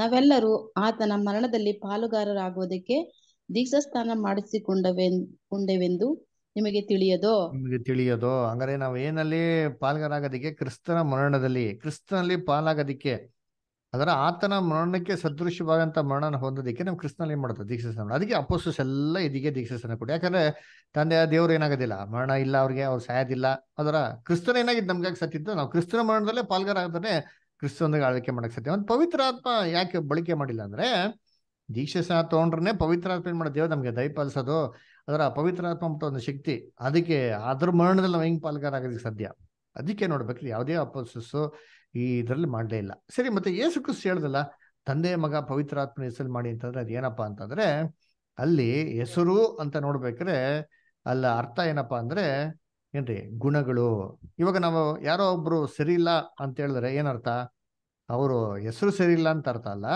ನಾವೆಲ್ಲರೂ ಆತನ ಮರಣದಲ್ಲಿ ಪಾಲುಗಾರರಾಗುವುದಕ್ಕೆ ದೀಕ್ಷಾಸ್ಥಾನ ಮಾಡಿಸಿಕೊಂಡವೆಂದು ನಿಮಗೆ ತಿಳಿಯದೋ ನಿಮಗೆ ತಿಳಿಯದೋ ಹಂಗಾರೆ ನಾವು ಏನಲ್ಲಿ ಪಾಲ್ಗಾರಾಗೋದಿಕ್ಕೆ ಕ್ರಿಸ್ತನ ಮರಣದಲ್ಲಿ ಕ್ರಿಸ್ತನಲ್ಲಿ ಪಾಲಾಗೋದಿಕ್ಕೆ ಅದರ ಆತನ ಮರಣಕ್ಕೆ ಸದೃಶ್ಯವಾದಂತ ಮರಣನ ಹೊಂದೋದಕ್ಕೆ ನಾವು ಕೃಷ್ಣಲ್ಲಿ ಏನು ಮಾಡ್ತಾರೆ ದೀಕ್ಷಾಸನ ಅದಕ್ಕೆ ಅಪೋಸಸ್ ಎಲ್ಲ ಇದಕ್ಕೆ ದೀಕ್ಷಸನ ಕೊಡಿ ಯಾಕಂದ್ರೆ ತಂದೆ ದೇವ್ರು ಏನಾಗೋದಿಲ್ಲ ಮರಣ ಇಲ್ಲ ಅವ್ರಿಗೆ ಅವ್ರು ಸಾಯೋದಿಲ್ಲ ಅದರ ಕ್ರಿಸ್ತನ ಏನಾಗಿದ್ದು ನಮ್ಗಾಗಿ ಸತ್ತಿದ್ದು ನಾವು ಕ್ರಿಸ್ತನ ಮರಣದಲ್ಲೇ ಪಾಲ್ಗಾರ ಆಗ್ತಾನೆ ಕ್ರಿಸ್ತೊಂದಿಗೆ ಆಳ್ವಿಕೆ ಮಾಡಕ್ ಸತ್ಯ ಒಂದು ಪವಿತ್ರ ಆತ್ಮ ಯಾಕೆ ಬಳಕೆ ಮಾಡಿಲ್ಲ ಅಂದ್ರೆ ದೀಕ್ಷಾಸನ ತಗೊಂಡ್ರೆ ಪವಿತ್ರ ಆತ್ಮ ಏನ್ ಮಾಡೋದು ನಮ್ಗೆ ನಮಗೆ ಪಾಲಿಸೋದು ಅದರ ಪವಿತ್ರ ಆತ್ಮ ಅಂತ ಒಂದು ಶಕ್ತಿ ಅದಕ್ಕೆ ಅದ್ರ ಮರಣದಲ್ಲಿ ನಾವು ಹೆಂಗ್ ಪಾಲ್ಗಾರ ಆಗೋದಕ್ಕೆ ಸಾಧ್ಯ ಅದಕ್ಕೆ ನೋಡ್ಬೇಕು ಯಾವುದೇ ಅಪೋಸಸ್ಸು ಈ ಇದರಲ್ಲಿ ಮಾಡಲೇ ಇಲ್ಲ ಸರಿ ಮತ್ತೆ ಯೇಸು ಕ್ರಿಸ್ತು ಹೇಳ್ದಲ್ಲ ತಂದೆ ಮಗ ಪವಿತ್ರಾತ್ಮನ ಹೆಸರು ಮಾಡಿ ಅಂತಂದ್ರೆ ಅದೇನಪ್ಪ ಅಂತಂದ್ರೆ ಅಲ್ಲಿ ಹೆಸರು ಅಂತ ನೋಡ್ಬೇಕ್ರೆ ಅಲ್ಲ ಅರ್ಥ ಏನಪ್ಪಾ ಅಂದ್ರೆ ಏನ್ರಿ ಗುಣಗಳು ಇವಾಗ ನಾವು ಯಾರೋ ಒಬ್ರು ಸರಿ ಇಲ್ಲ ಅಂತ ಹೇಳಿದ್ರೆ ಏನರ್ಥ ಅವರು ಹೆಸರು ಇಲ್ಲ ಅಂತ ಅರ್ಥ ಅಲ್ಲ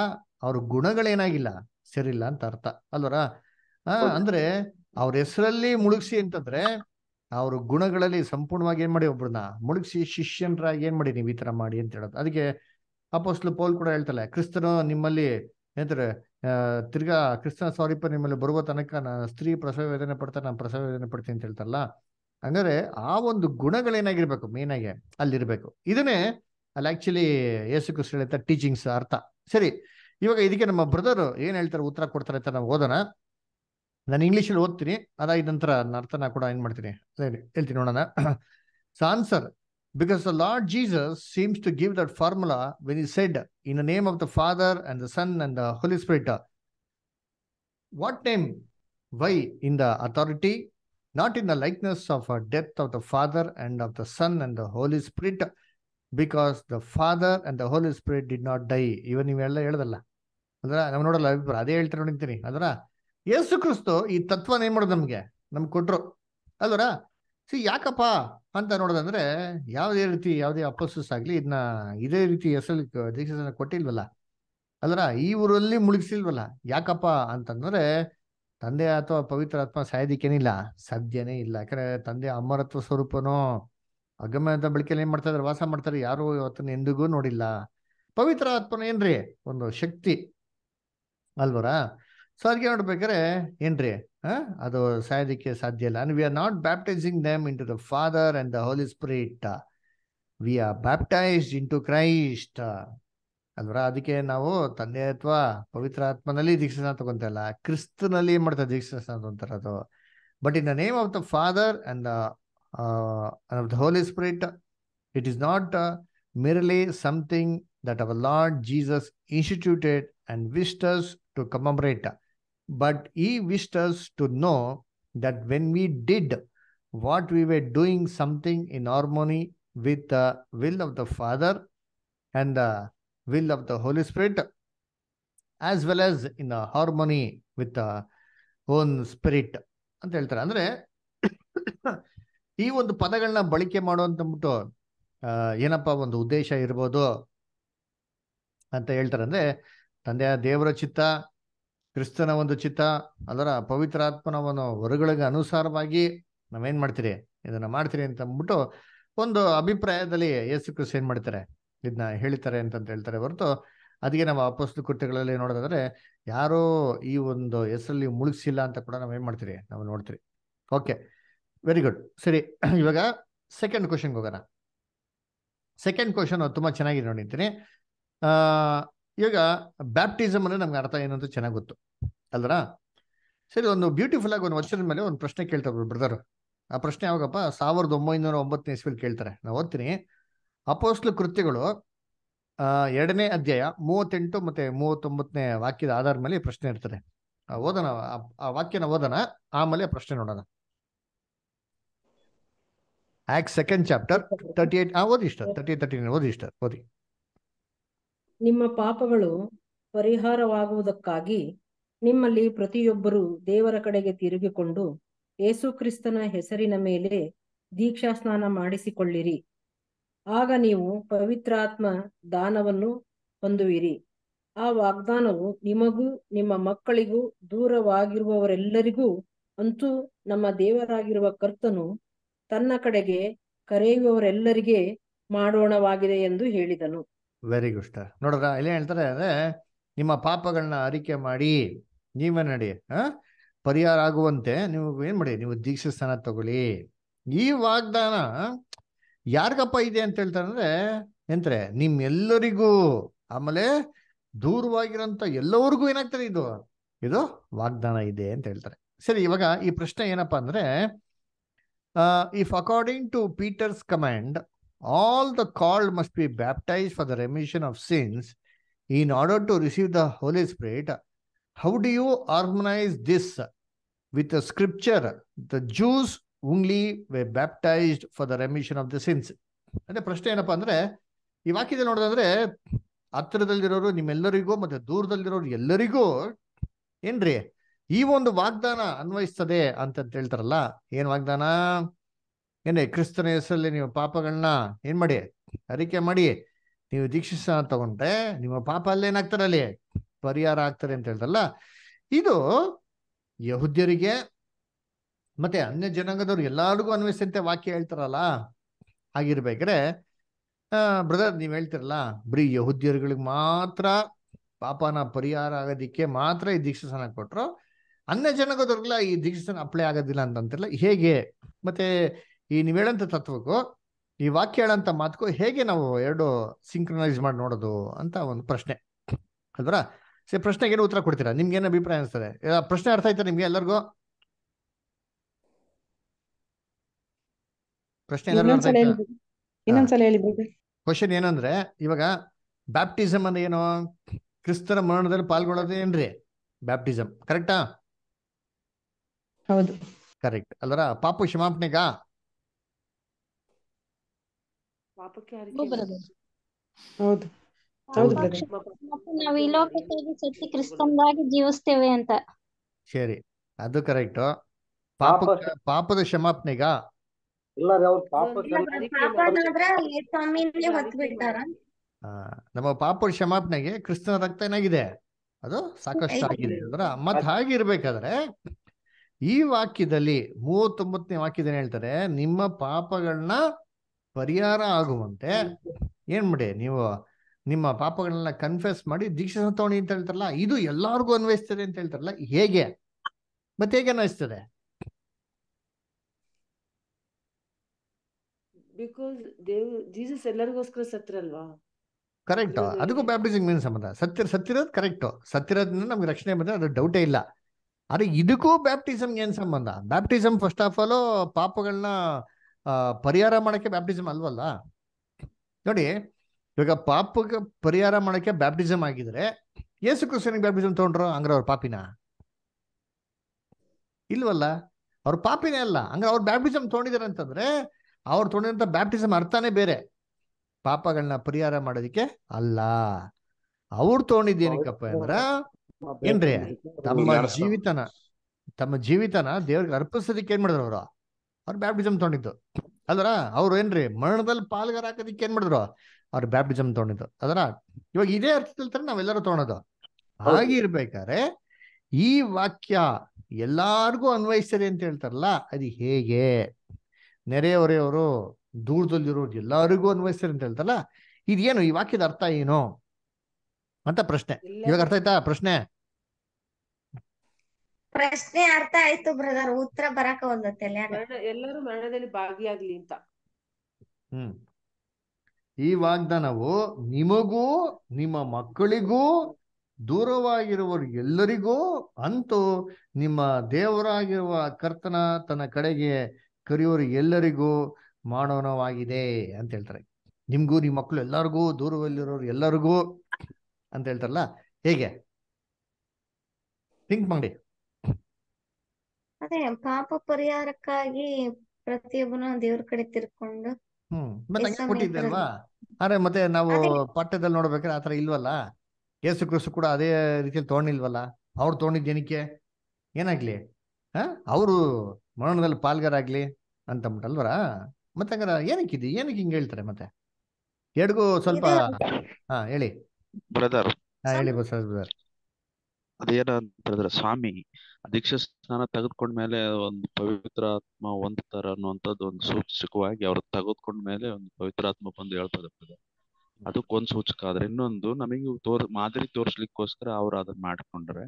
ಅವ್ರ ಗುಣಗಳೇನಾಗಿಲ್ಲ ಸರಿಯಿಲ್ಲ ಅಂತ ಅರ್ಥ ಅಲ್ವರ ಅಂದ್ರೆ ಅವ್ರ ಹೆಸರಲ್ಲಿ ಮುಳುಗಿಸಿ ಅಂತಂದ್ರೆ ಅವರು ಗುಣಗಳಲ್ಲಿ ಸಂಪೂರ್ಣವಾಗಿ ಏನ್ ಮಾಡಿ ಒಬ್ಬರನ್ನ ಮುಳುಗಿಸಿ ಶಿಷ್ಯನರಾಗಿ ಏನ್ ಮಾಡಿ ನೀವು ಈ ತರ ಮಾಡಿ ಅಂತ ಹೇಳೋದು ಅದಕ್ಕೆ ಅಪೋಸ್ಲು ಪೌಲ್ ಕೂಡ ಹೇಳ್ತಲ್ಲ ಕ್ರಿಸ್ತನು ನಿಮ್ಮಲ್ಲಿ ಏನಂತಾರೆ ತಿರ್ಗಾ ಕ್ರಿಸ್ತನ ಸಾರಿಪ ನಿಮ್ಮಲ್ಲಿ ಬರುವ ತನಕ ನಾನು ಸ್ತ್ರೀ ಪ್ರಸವ ವೇದನೆ ಪಡ್ತಾ ನಾನು ಪ್ರಸವ ವೇದನೆ ಪಡ್ತೀನಿ ಅಂತ ಹೇಳ್ತಾರಲ್ಲ ಅಂದ್ರೆ ಆ ಒಂದು ಗುಣಗಳೇನಾಗಿರ್ಬೇಕು ಮೇನಾಗಿ ಅಲ್ಲಿರ್ಬೇಕು ಇದನ್ನೇ ಅಲ್ಲಿ ಆಕ್ಚುಲಿ ಯೇಸು ಕ್ರಿಸ್ತ ಹೇಳ್ತಾರೆ ಟೀಚಿಂಗ್ಸ್ ಅರ್ಥ ಸರಿ ಇವಾಗ ಇದಕ್ಕೆ ನಮ್ಮ ಬ್ರದರ್ ಏನು ಹೇಳ್ತಾರೆ ಉತ್ತರ ಕೊಡ್ತಾರೆ ಅಂತ ನಾವು ಓದೋಣ ನಾನು ಇಂಗ್ಲೀಷಲ್ಲಿ ಓದ್ತೀನಿ ಅದಾದ ನಂತರ ನನ್ನ ಕೂಡ ಏನು ಮಾಡ್ತೀನಿ ಹೇಳ್ತೀನಿ ನೋಡೋಣ so answer because the Lord Jesus seems to give that formula when he said in the name of the Father and the Son and the Holy Spirit what name why in the authority not in the likeness of a death of the Father and of the Son and the Holy Spirit because the Father and the Holy Spirit did not die even ನೀವೆಲ್ಲ ಹೇಳ್ದಲ್ಲ ಅಂದ್ರೆ ನಾವು ನೋಡಲ್ಲ ಅಭಿಪ್ರಾಯ ಅದೇ ಹೇಳ್ತಾರೆ ನೋಡಿಂತೀನಿ ಅದರ ಯೇಸು ಕ್ರಿಸ್ತು ಈ ತತ್ವನ ಏನ್ ಮಾಡೋದು ನಮ್ಗೆ ನಮ್ಗೆ ಕೊಟ್ರು ಅಲ್ವರ ಸಿ ಯಾಕಪ್ಪ ಅಂತ ನೋಡೋದಂದ್ರೆ ಯಾವುದೇ ರೀತಿ ಯಾವುದೇ ಅಪಸಸ್ ಆಗ್ಲಿ ಇದನ್ನ ಇದೇ ರೀತಿ ಹೆಸರು ದೀಕ್ಷೆನ ಕೊಟ್ಟಿಲ್ವಲ್ಲ ಅಲ್ರ ಈ ಊರಲ್ಲಿ ಮುಳುಗಿಸಿಲ್ವಲ್ಲ ಯಾಕಪ್ಪ ಅಂತಂದ್ರೆ ತಂದೆ ಅಥವಾ ಪವಿತ್ರ ಆತ್ಮ ಸಾಯೋದಿಕ್ಕೇನಿಲ್ಲ ಸದ್ಯನೇ ಇಲ್ಲ ಯಾಕಂದ್ರೆ ತಂದೆ ಅಮರತ್ವ ಸ್ವರೂಪನೋ ಅಗಮ್ಯದ ಬಳಕೆಯಲ್ಲಿ ಏನ್ ಮಾಡ್ತಾ ಇದ್ರೆ ವಾಸ ಮಾಡ್ತಾರೆ ಯಾರು ಇವತ್ತನ್ನ ಎಂದಿಗೂ ನೋಡಿಲ್ಲ ಪವಿತ್ರ ಆತ್ಮನ ಏನ್ರಿ ಒಂದು ಶಕ್ತಿ ಅಲ್ವರ ಸೊ ಅದಕ್ಕೆ ನೋಡ್ಬೇಕಾರೆ ಏನ್ರಿ ಅದು ಸಾಯೋದಕ್ಕೆ ಸಾಧ್ಯ ಇಲ್ಲ and we are not baptising them into the Father and the Holy Spirit we are baptised into Christ ಅಂದ್ರೆ ಅದಕ್ಕೆ ನಾವು ತಂದೆ ಅಥವಾ ಪವಿತ್ರ ಆತ್ಮನಲ್ಲಿ ದೀಕ್ಷಾಸ್ನಾನ ತಗೊಂತ ಇಲ್ಲ ಕ್ರಿಸ್ತನಲ್ಲಿ ಏನ್ ಮಾಡ್ತಾರೆ ದೀಕ್ಷಾಸ್ನಾನ ತಗೊಂತಾರ ಅದು but in the name of the Father and of the Holy Spirit it is not merely something that our Lord Jesus instituted and wished us to commemorate But he wished us to know that when we did what we were doing something in harmony with the will of the Father and the will of the Holy Spirit, as well as in a harmony with the own spirit ಅಂತ ಹೇಳ್ತಾರೆ ಅಂದ್ರೆ ಈ ಒಂದು ಪದಗಳನ್ನ ಬಳಕೆ ಮಾಡುವಂತಂದ್ಬಿಟ್ಟು ಏನಪ್ಪ ಒಂದು ಉದ್ದೇಶ ಇರ್ಬೋದು ಅಂತ ಹೇಳ್ತಾರೆ ಅಂದ್ರೆ ತಂದೆಯ ದೇವರ ಚಿತ್ತ ಕ್ರಿಸ್ತನ ಒಂದು ಚಿತ್ತ ಅದರ ಒಂದು ಹೊರಗಳಿಗೆ ಅನುಸಾರವಾಗಿ ನಾವೇನ್ ಮಾಡ್ತೀರಿ ಇದನ್ನ ಮಾಡ್ತೀರಿ ಅಂತ ಅಂದ್ಬಿಟ್ಟು ಒಂದು ಅಭಿಪ್ರಾಯದಲ್ಲಿ ಯೇಸು ಕ್ರಿಸ್ತ ಏನ್ ಮಾಡ್ತಾರೆ ಇದನ್ನ ಹೇಳ್ತಾರೆ ಅಂತಂತ ಹೇಳ್ತಾರೆ ಹೊರತು ಅದಕ್ಕೆ ನಾವು ಅಪಸ್ತ ಕೃತ್ಯಗಳಲ್ಲಿ ನೋಡೋದಾದ್ರೆ ಯಾರೋ ಈ ಒಂದು ಹೆಸರಲ್ಲಿ ಮುಳುಗಿಸಿಲ್ಲ ಅಂತ ಕೂಡ ನಾವು ಏನ್ ಮಾಡ್ತೀರಿ ನಾವು ನೋಡ್ತೀರಿ ಓಕೆ ವೆರಿ ಗುಡ್ ಸರಿ ಇವಾಗ ಸೆಕೆಂಡ್ ಕ್ವಶನ್ಗೆ ಹೋಗೋಣ ಸೆಕೆಂಡ್ ಕ್ವಶನ್ ತುಂಬಾ ಚೆನ್ನಾಗಿ ಆ ಈಗ ಬ್ಯಾಪ್ಟಿಸಮ್ ಅಂದ್ರೆ ನಮ್ಗೆ ಅರ್ಥ ಏನಂತ ಚೆನ್ನಾಗ್ ಚೆನ್ನಾಗಿ ಗೊತ್ತು ಅಲ್ದರಾ ಸರಿ ಒಂದು ಬ್ಯೂಟಿಫುಲ್ ಆಗಿ ಒಂದು ವರ್ಷದ ಮೇಲೆ ಒಂದು ಪ್ರಶ್ನೆ ಕೇಳ್ತಾರೆ ಬ್ರದರ್ ಆ ಪ್ರಶ್ನೆ ಯಾವಾಗಪ್ಪ ಸಾವಿರದ ಒಂಬೈನೂರ ಒಂಬತ್ತನೇ ಇಸ್ವಿಲಿ ಕೇಳ್ತಾರೆ ನಾವು ಓದ್ತೀನಿ ಅಪೋಸ್ಲು ಕೃತ್ಯಗಳು ಎರಡನೇ ಅಧ್ಯಾಯ ಮೂವತ್ತೆಂಟು ಮತ್ತೆ ಮೂವತ್ತೊಂಬತ್ತನೇ ವಾಕ್ಯದ ಆಧಾರ ಮೇಲೆ ಪ್ರಶ್ನೆ ಇರ್ತದೆ ಓದೋಣ ಆ ವಾಕ್ಯನ ಓದೋಣ ಆಮೇಲೆ ಪ್ರಶ್ನೆ ನೋಡೋಣ Act second chapter thirty eight ಓದಿ ಇಷ್ಟ ತರ್ಟಿ ತರ್ಟಿ ಓದಿ ಇಷ್ಟ ಓದಿ ನಿಮ್ಮ ಪಾಪಗಳು ಪರಿಹಾರವಾಗುವುದಕ್ಕಾಗಿ ನಿಮ್ಮಲ್ಲಿ ಪ್ರತಿಯೊಬ್ಬರೂ ದೇವರ ಕಡೆಗೆ ತಿರುಗಿಕೊಂಡು ಯೇಸುಕ್ರಿಸ್ತನ ಹೆಸರಿನ ಮೇಲೆ ದೀಕ್ಷಾ ಸ್ನಾನ ಮಾಡಿಸಿಕೊಳ್ಳಿರಿ ಆಗ ನೀವು ಪವಿತ್ರಾತ್ಮ ದಾನವನ್ನು ಹೊಂದುವಿರಿ ಆ ವಾಗ್ದಾನವು ನಿಮಗೂ ನಿಮ್ಮ ಮಕ್ಕಳಿಗೂ ದೂರವಾಗಿರುವವರೆಲ್ಲರಿಗೂ ಅಂತೂ ನಮ್ಮ ದೇವರಾಗಿರುವ ಕರ್ತನು ತನ್ನ ಕಡೆಗೆ ಕರೆಯುವವರೆಲ್ಲರಿಗೆ ಮಾಡೋಣವಾಗಿದೆ ಎಂದು ಹೇಳಿದನು ವೆರಿ ಗುಡ್ ಸ್ಟಾರ್ ನೋಡಿದ್ರ ಇಲ್ಲೇ ಹೇಳ್ತಾರೆ ಅದೇ ನಿಮ್ಮ ಪಾಪಗಳನ್ನ ಅರಿಕೆ ಮಾಡಿ ನೀವೇ ನಡಿ ಹ ಪರಿಹಾರ ಆಗುವಂತೆ ನೀವು ಏನ್ ಮಾಡಿ ನೀವು ದೀಕ್ಷೆ ಸ್ಥಾನ ತಗೊಳ್ಳಿ ಈ ವಾಗ್ದಾನ ಯಾರಿಗಪ್ಪ ಇದೆ ಅಂತ ಹೇಳ್ತಾರೆ ಅಂದ್ರೆ ಎಂತಾರೆ ನಿಮ್ಮೆಲ್ಲರಿಗೂ ಆಮೇಲೆ ದೂರವಾಗಿರೋಂಥ ಎಲ್ಲವರಿಗೂ ಏನಾಗ್ತದೆ ಇದು ಇದು ವಾಗ್ದಾನ ಇದೆ ಅಂತ ಹೇಳ್ತಾರೆ ಸರಿ ಇವಾಗ ಈ ಪ್ರಶ್ನೆ ಏನಪ್ಪಾ ಅಂದ್ರೆ if according to Peter's command all the called must be baptized for the remission of sins in order to receive the Holy Spirit. How do you harmonize this with the scripture? The Jews only were baptized for the remission of the sins. ಅಂದರೆ ಪ್ರಶ್ನೆ ಏನಪ್ಪಾ ಅಂದ್ರೆ ಈ ವಾಕ್ಯದಲ್ಲಿ ನೋಡೋದಂದ್ರೆ ಹತ್ತಿರದಲ್ಲಿರೋರು ನಿಮ್ಮೆಲ್ಲರಿಗೂ ಮತ್ತೆ ದೂರದಲ್ಲಿರೋರು ಎಲ್ಲರಿಗೂ ಏನ್ರಿ ಈ ಒಂದು ವಾಗ್ದಾನ ಅನ್ವಯಿಸ್ತದೆ ಅಂತಂತ ಹೇಳ್ತಾರಲ್ಲ ಏನ್ ವಾಗ್ದಾನ ಏನೇ ಕ್ರಿಸ್ತನ ಹೆಸರಲ್ಲಿ ನೀವು ಪಾಪಗಳನ್ನ ಏನು ಮಾಡಿ ಅರಿಕೆ ಮಾಡಿ ನೀವು ದೀಕ್ಷಿಸ ತಗೊಂಡ್ರೆ ನಿಮ್ಮ ಪಾಪ ಅಲ್ಲೇನಾಗ್ತಾರೆ ಅಲ್ಲಿ ಪರಿಹಾರ ಆಗ್ತಾರೆ ಅಂತ ಹೇಳ್ದಲ್ಲ ಇದು ಯಹುದ್ಯರಿಗೆ ಮತ್ತೆ ಅನ್ಯ ಜನಾಂಗದವ್ರು ಎಲ್ಲರಿಗೂ ಅನ್ವಯಿಸಂತೆ ವಾಕ್ಯ ಹೇಳ್ತಾರಲ್ಲ ಆ ಬ್ರದರ್ ನೀವು ಹೇಳ್ತಿರಲ್ಲ ಬರೀ ಯಹುದ್ಯರುಗಳಿಗೆ ಮಾತ್ರ ಪಾಪನ ಪರಿಹಾರ ಆಗೋದಿಕ್ಕೆ ಮಾತ್ರ ಈ ದೀಕ್ಷಸನ ಕೊಟ್ಟರು ಅನ್ಯ ಜನಗದವ್ರಿಗೆಲ್ಲ ಈ ದೀಕ್ಷಸನ ಅಪ್ಲೈ ಆಗೋದಿಲ್ಲ ಅಂತಂತಿರಲ್ಲ ಹೇಗೆ ಮತ್ತೆ ಈ ನೀವ್ ಹೇಳಂತ ತತ್ವಕ್ಕೂ ಈ ವಾಕ್ಯ ಹೇಳಂತ ಮಾತುಕೋ ಹೇಗೆ ನಾವು ಎರಡು ಸಿಂಕ್ರನೈಸ್ ಮಾಡಿ ನೋಡೋದು ಅಂತ ಒಂದು ಪ್ರಶ್ನೆ ಅಲ್ವರ ಸರಿ ಪ್ರಶ್ನೆಗೆ ಏನು ಉತ್ತರ ಕೊಡ್ತೀರಾ ನಿಮ್ಗೆ ಏನು ಅಭಿಪ್ರಾಯ ಅನಿಸ್ತದೆ ಪ್ರಶ್ನೆ ಅರ್ಥ ಆಯ್ತಾ ನಿಮ್ಗೆ ಎಲ್ಲರಿಗೂ ಪ್ರಶ್ನೆ ಕ್ವಶನ್ ಏನಂದ್ರೆ ಇವಾಗ ಬ್ಯಾಪ್ಟಿಸಮ್ ಅಂದ್ರೆ ಏನು ಕ್ರಿಸ್ತನ ಮರಣದಲ್ಲಿ ಪಾಲ್ಗೊಳ್ಳೋದು ಏನ್ರಿ ಬ್ಯಾಪ್ಟಿಸಮ್ ಕರೆಕ್ಟಾ ಹೌದು ಕರೆಕ್ಟ್ ಅಲ್ಲರ ಪಾಪು ಕ್ಷಮಾಪಣೆಗಾ ಪಾಪಕ್ಕೆ ಆ ನಾವು ಈ ಲೋಕಕ್ಕಾಗಿ ಸತ್ಯ ಜೀವಿಸ್ತೇವೆ ಅಂತ ಸರಿ ಅದು ಕರೆಕ್ಟ್ ಪಾಪ ಪಾಪದ ಕ್ಷಮಾಪಣೆಗ ನಮ್ಮ ಪಾಪದ ಕ್ಷಮಾಪಣೆಗೆ ಕ್ರಿಸ್ತನ ರಕ್ತ ಏನಾಗಿದೆ ಅದು ಸಾಕಷ್ಟು ಆಗಿದೆ ಅಂದ್ರ ಮತ್ ಹಾಗಿರ್ಬೇಕಾದ್ರೆ ಈ ವಾಕ್ಯದಲ್ಲಿ ಮೂವತ್ತೊಂಬತ್ತನೇ ವಾಕ್ಯದಲ್ಲಿ ಹೇಳ್ತಾರೆ ನಿಮ್ಮ ಪಾಪಗಳನ್ನ ಪರಿಹಾರ ಆಗುವಂತೆ ಏನ್ ಮಾಡಿ ನೀವು ನಿಮ್ಮ ಪಾಪಗಳನ್ನ ಕನ್ಫೆಸ್ ಮಾಡಿ ದೀಕ್ಷೆ ಸತ್ತೋಣಿ ಅಂತ ಹೇಳ್ತಾರಲ್ಲ ಇದು ಎಲ್ಲಾರ್ಗು ಅನ್ವಯಿಸ್ತದೆ ಅಂತ ಹೇಳ್ತಾರಲ್ಲ ಹೇಗೆ ಮತ್ತೆ ಹೇಗೆ ಅನ್ವಯಿಸ್ತದೆ ಜೀಸಸ್ ಎಲ್ಲರಿಗೋಸ್ಕರ ಕರೆಕ್ಟ್ ಅದಕ್ಕೂ ಬ್ಯಾಪ್ಟಿಸಂ ಮೀನ್ ಸಂಬಂಧ ಸತ್ತಿರ ಸತ್ತಿರೋದು ಕರೆಕ್ಟ್ ಸತ್ತಿರೋದ್ರಿಂದ ನಮ್ಗೆ ರಕ್ಷಣೆ ಬಂದ್ರೆ ಅದು ಡೌಟೇ ಇಲ್ಲ ಆದ್ರೆ ಇದಕ್ಕೂ ಬ್ಯಾಪ್ಟಿಸಮ್ ಏನ್ ಸಂಬಂಧ ಬ್ಯಾಪ್ಟಿಸಂ ಫಸ್ಟ್ ಆಫ್ ಆಲ್ ಪಾಪಗಳನ್ನ ಪರಿಹಾರ ಮಾಡೋಕ್ಕೆ ಬ್ಯಾಪ್ಟಿಸಮ್ ಅಲ್ವಲ್ಲ ನೋಡಿ ಇವಾಗ ಪಾಪಕ್ಕೆ ಪರಿಹಾರ ಮಾಡೋಕ್ಕೆ ಬ್ಯಾಪ್ಟಿಸಮ್ ಆಗಿದ್ರೆ ಯೇಸು ಕ್ರಿಸ್ತನಿಗೆ ಬ್ಯಾಪ್ಟಿಸಮ್ ತೊಗೊಂಡ್ರು ಅಂದ್ರೆ ಅವ್ರ ಪಾಪಿನ ಇಲ್ವಲ್ಲ ಅವ್ರ ಪಾಪಿನೇ ಅಲ್ಲ ಅಂದ್ರೆ ಅವ್ರು ಬ್ಯಾಪ್ಟಿಸಮ್ ತೊಗೊಂಡಿದ್ದಾರೆ ಅಂತಂದ್ರೆ ಅವ್ರು ತೊಗೊಂಡಿರೋಂಥ ಬ್ಯಾಪ್ಟಿಸಮ್ ಅರ್ಥನೇ ಬೇರೆ ಪಾಪಗಳನ್ನ ಪರಿಹಾರ ಮಾಡೋದಕ್ಕೆ ಅಲ್ಲ ಅವ್ರು ತೊಗೊಂಡಿದ್ದೇನಕ್ಕಪ್ಪ ಅಂದ್ರ ಏನ್ರಿ ತಮ್ಮ ಜೀವಿತನ ತಮ್ಮ ಜೀವಿತನ ದೇವ್ರಿಗೆ ಅರ್ಪಿಸೋದಕ್ಕೆ ಏನ್ ಮಾಡಿದ್ರು ಅವರು ಅವ್ರು ಬ್ಯಾಪ್ಟಿಸಮ್ ತೊಗೊಂಡಿದ್ದು ಅದರ ಅವ್ರು ಏನ್ರಿ ಮರಣದಲ್ಲಿ ಪಾಲ್ಗಾರ ಹಾಕೋದಿಕ್ಕೆ ಏನ್ ಮಾಡಿದ್ರು ಅವ್ರು ಬ್ಯಾಪ್ಟಿಸಮ್ ತೊಗೊಂಡಿದ್ದು ಅದರ ಇವಾಗ ಇದೇ ಅರ್ಥದಲ್ಲಿ ತರ ನಾವೆಲ್ಲರೂ ತೊಗೊಳೋದು ಹಾಗೆ ಇರ್ಬೇಕಾರೆ ಈ ವಾಕ್ಯ ಎಲ್ಲಾರ್ಗೂ ಅನ್ವಯಿಸ್ತದೆ ಅಂತ ಹೇಳ್ತಾರಲ್ಲ ಅದು ಹೇಗೆ ನೆರೆಯವರೆಯವರು ದೂರದಲ್ಲಿರೋ ಎಲ್ಲರಿಗೂ ಅನ್ವಯಿಸ್ತಾರೆ ಅಂತ ಹೇಳ್ತಾರಲ್ಲ ಇದೇನು ಈ ವಾಕ್ಯದ ಅರ್ಥ ಏನು ಅಂತ ಪ್ರಶ್ನೆ ಇವಾಗ ಅರ್ಥ ಆಯ್ತಾ ಪ್ರಶ್ನೆ ಪ್ರಶ್ನೆ ಅರ್ಥ ಆಯ್ತು ಬ್ರದರ್ ಉತ್ತರ ಬರಕ ಒಂದತ್ತೆ ಎಲ್ಲರೂ ಮರಣದಲ್ಲಿ ಭಾಗಿಯಾಗ್ಲಿ ಅಂತ ಹ್ಮ್ ಈ ವಾಗ್ದಾನವು ನಿಮಗೂ ನಿಮ್ಮ ಮಕ್ಕಳಿಗೂ ದೂರವಾಗಿರುವ ಎಲ್ಲರಿಗೂ ಅಂತೂ ನಿಮ್ಮ ದೇವರಾಗಿರುವ ಕರ್ತನ ತನ್ನ ಕಡೆಗೆ ಕರೆಯೋರು ಎಲ್ಲರಿಗೂ ಮಾಡೋಣವಾಗಿದೆ ಅಂತ ಹೇಳ್ತಾರೆ ನಿಮ್ಗೂ ನಿಮ್ಮ ಮಕ್ಕಳು ಎಲ್ಲರಿಗೂ ದೂರದಲ್ಲಿರೋರು ಎಲ್ಲರಿಗೂ ಅಂತ ಹೇಳ್ತಾರಲ್ಲ ಹೇಗೆ ಥಿಂಕ್ ಮಾಡಿ ಅದೇ ಪಾಪ ಪರಿಹಾರಕ್ಕಾಗಿ ಪ್ರತಿಯೊಬ್ಬನು ದೇವ್ರ ಕಡೆ ತಿರ್ಕೊಂಡು ಹ್ಮ್ ಮತ್ತೆ ಅರೆ ಮತ್ತೆ ನಾವು ಪಠ್ಯದಲ್ಲಿ ನೋಡ್ಬೇಕಾದ್ರೆ ಆತರ ಇಲ್ವಲ್ಲ ಯೇಸು ಕ್ರಿಸ್ತು ಕೂಡ ಅದೇ ರೀತಿಯಲ್ಲಿ ತಗೊಂಡಿಲ್ವಲ್ಲ ಅವ್ರು ತಗೊಂಡಿದ್ ಜನಕ್ಕೆ ಏನಾಗ್ಲಿ ಹಾ ಅವರು ಮರಣದಲ್ಲಿ ಪಾಲ್ಗಾರಾಗ್ಲಿ ಅಂತ ಅಂದ್ಬಿಟ್ಟಲ್ವರ ಮತ್ತೆ ಹಂಗಾರ ಏನಕ್ಕಿದು ಏನಕ್ಕೆ ಹಿಂಗ್ ಹೇಳ್ತಾರೆ ಮತ್ತೆ ಎಡ್ಗೂ ಸ್ವಲ್ಪ ಹಾ ಹೇಳಿ ಬ್ರದರ್ ಹಾ ಹೇಳಿ ಬಸವರಾಜ್ ಬ್ರದರ್ ಅದೇನ ಬ್ರದರ್ ಸ್ವಾಮಿ ದೀಕ್ಷಾ ಸ್ನಾನ ಮೇಲೆ ಒಂದು ಪವಿತ್ರಾತ್ಮ ಆತ್ಮ ಒಂದ್ತಾರ ಅನ್ನುವಂಥದ್ದು ಒಂದು ಸೂಚಕವಾಗಿ ಅವ್ರು ಮೇಲೆ ಒಂದು ಪವಿತ್ರಾತ್ಮ ಆತ್ಮ ಬಂದು ಹೇಳ್ತದೆ ಅದಕ್ಕೊಂದ್ ಸೂಚಕ ಆದ್ರೆ ಇನ್ನೊಂದು ನಮಗೆ ತೋರ್ ಮಾದರಿ ತೋರ್ಸ್ಲಿಕ್ಕೋಸ್ಕರ ಅವ್ರು ಅದನ್ನ ಮಾಡ್ಕೊಂಡ್ರೆ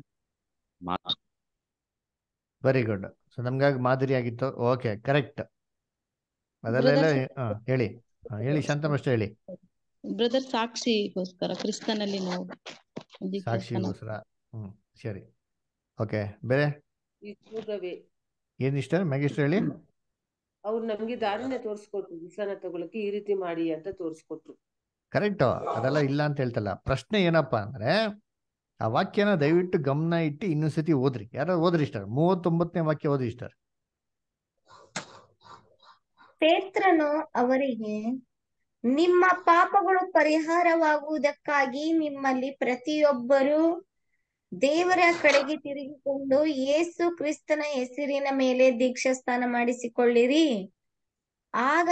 ವೆರಿ ಗುಡ್ ಸೊ ನಮ್ಗಾಗಿ ಮಾದರಿ ಆಗಿತ್ತು ಓಕೆ ಕರೆಕ್ಟ್ ಅದಲ್ಲೆಲ್ಲ ಹೇಳಿ ಹೇಳಿ ಶಾಂತಮಷ್ಟ ಹೇಳಿ ಬ್ರದರ್ ಸಾಕ್ಷಿಗೋಸ್ಕರ ಕ್ರಿಸ್ತನಲ್ಲಿ ನಾವು ಸಾಕ್ಷಿಗೋಸ್ಕರ ಸರಿ ಓಕೆ ಬೇರೆ ಏನಿಷ್ಟ ಮ್ಯಾಗಿಷ್ಟ ಹೇಳಿ ಅವ್ರು ನಮ್ಗೆ ದಾರಿನೇ ತೋರಿಸ್ಕೊಟ್ರು ವಿಷನ ತಗೊಳಕ್ಕೆ ಈ ರೀತಿ ಮಾಡಿ ಅಂತ ತೋರಿಸ್ಕೊಟ್ರು ಕರೆಕ್ಟ್ ಅದೆಲ್ಲ ಇಲ್ಲ ಅಂತ ಹೇಳ್ತಲ್ಲ ಪ್ರಶ್ನೆ ಏನಪ್ಪಾ ಅಂದ್ರೆ ಆ ವಾಕ್ಯನ ದಯವಿಟ್ಟು ಗಮನ ಇಟ್ಟು ಇನ್ನೊಂದ್ಸತಿ ಓದ್ರಿ ಯಾರು ಓದ್ರಿ ಇಷ್ಟರ್ ಮೂವತ್ತೊಂಬತ್ತನೇ ವಾಕ್ಯ ಓದ್ರಿ ಇಷ್ಟರ್ ಪೇತ್ರನು ಅವರಿಗೆ ನಿಮ್ಮ ಪಾಪಗಳು ಪರಿಹಾರವಾಗುವುದಕ್ಕಾಗಿ ನಿಮ್ಮಲ್ಲಿ ಪ್ರತಿಯೊಬ್ಬರು ದೇವರ ಕಡೆಗೆ ತಿರುಗಿಕೊಂಡು ಯೇಸು ಕ್ರಿಸ್ತನ ಹೆಸರಿನ ಮೇಲೆ ದೀಕ್ಷಾ ಸ್ನಾನ ಮಾಡಿಸಿಕೊಳ್ಳಿರಿ ಆಗ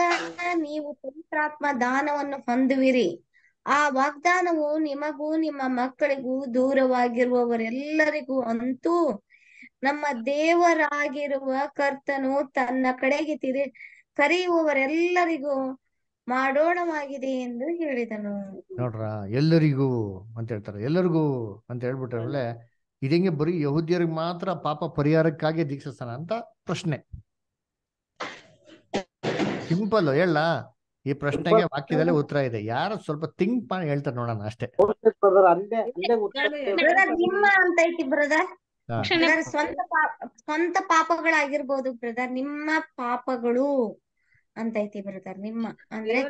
ನೀವು ಪವಿತ್ರಾತ್ಮ ದಾನವನ್ನು ಹೊಂದುವಿರಿ ಆ ವಾಗ್ದಾನವು ನಿಮಗೂ ನಿಮ್ಮ ಮಕ್ಕಳಿಗೂ ದೂರವಾಗಿರುವವರೆಲ್ಲರಿಗೂ ಅಂತೂ ನಮ್ಮ ದೇವರಾಗಿರುವ ಕರ್ತನು ತನ್ನ ಕಡೆಗೆ ತಿರು ಕರೆಯುವವರೆಲ್ಲರಿಗೂ ಮಾಡೋಣವಾಗಿದೆ ಎಂದು ಹೇಳಿದನು ನೋಡ್ರ ಎಲ್ಲರಿಗೂ ಅಂತ ಹೇಳ್ತಾರೆ ಎಲ್ಲರಿಗೂ ಅಂತ ಹೇಳ್ಬಿಟ್ರೆ ಇದಂಗೆ ಬರೀ ಯಹೂದ್ಯರಿಗೆ ಮಾತ್ರ ಪಾಪ ಪರಿಹಾರಕ್ಕಾಗಿ ದೀಕ್ಷಿಸ್ತಾನ ಅಂತ ಪ್ರಶ್ನೆ ಸಿಂಪಲ್ ಹೇಳ ಈ ಪ್ರಶ್ನೆಗೆ ವಾಕ್ಯದಲ್ಲೇ ಉತ್ತರ ಇದೆ ಯಾರು ಸ್ವಲ್ಪ ಥಿಂಕ್ ಮಾಡಿ ಹೇಳ್ತಾರೆ ನೋಡೋಣ ಅಷ್ಟೇ ಸ್ವಂತ ಪಾಪಗಳಾಗಿರ್ಬೋದು ಬ್ರದರ್ ನಿಮ್ಮ ಪಾಪಗಳು ಅಂತ ಐತಿ ಬ್ರದರ್ ನಿಮ್ಮ ಅಂದ್ರೆ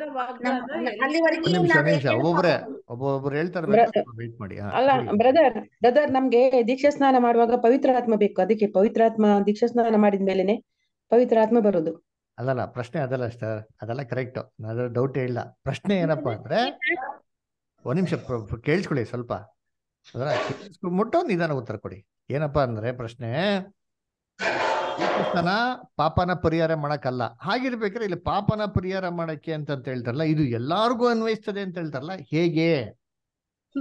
ಬ್ರದರ್ ನಮ್ಗೆ ದೀಕ್ಷಾ ಸ್ನಾನ ಮಾಡುವಾಗ ಪವಿತ್ರ ಆತ್ಮ ಬೇಕು ಅದಕ್ಕೆ ಪವಿತ್ರ ಆತ್ಮ ದೀಕ್ಷಾ ಸ್ನಾನ ಮಾಡಿದ ಮೇಲೆನೆ ಪವಿತ್ರ ಆತ್ಮ ಬರೋದು ಅಲ್ಲಲ್ಲ ಪ್ರಶ್ನೆ ಅದಲ್ಲ ಸರ್ ಅದೆಲ್ಲ ಕರೆಕ್ಟ್ ಅದ್ರ ಡೌಟ್ ಇಲ್ಲ ಪ್ರಶ್ನೆ ಏನಪ್ಪಾ ಅಂದ್ರೆ ಒಂದ್ ನಿಮಿಷ ಕೇಳಿಸ್ಕೊಳ್ಳಿ ಸ್ವಲ್ಪ ಮುಟ್ಟೊಂದು ನಿಧಾನ ಉತ್ತರ ಕೊಡಿ ಏನಪ್ಪಾ ಅಂದ್ರೆ ಪ್ರಶ್ನೆ ತನ ಪಾಪನ ಪರಿಹಾರ ಮಾಡಕ್ಕಲ್ಲ ಹಾಗಿರ್ಬೇಕಾದ್ರೆ ಇಲ್ಲಿ ಪಾಪನ ಪರಿಹಾರ ಮಾಡಕ್ಕೆ ಅಂತ ಹೇಳ್ತಾರಲ್ಲ ಇದು ಎಲ್ಲಾರ್ಗು ಅನ್ವಯಿಸ್ತದೆ ಅಂತ ಹೇಳ್ತಾರಲ್ಲ ಹೇಗೆ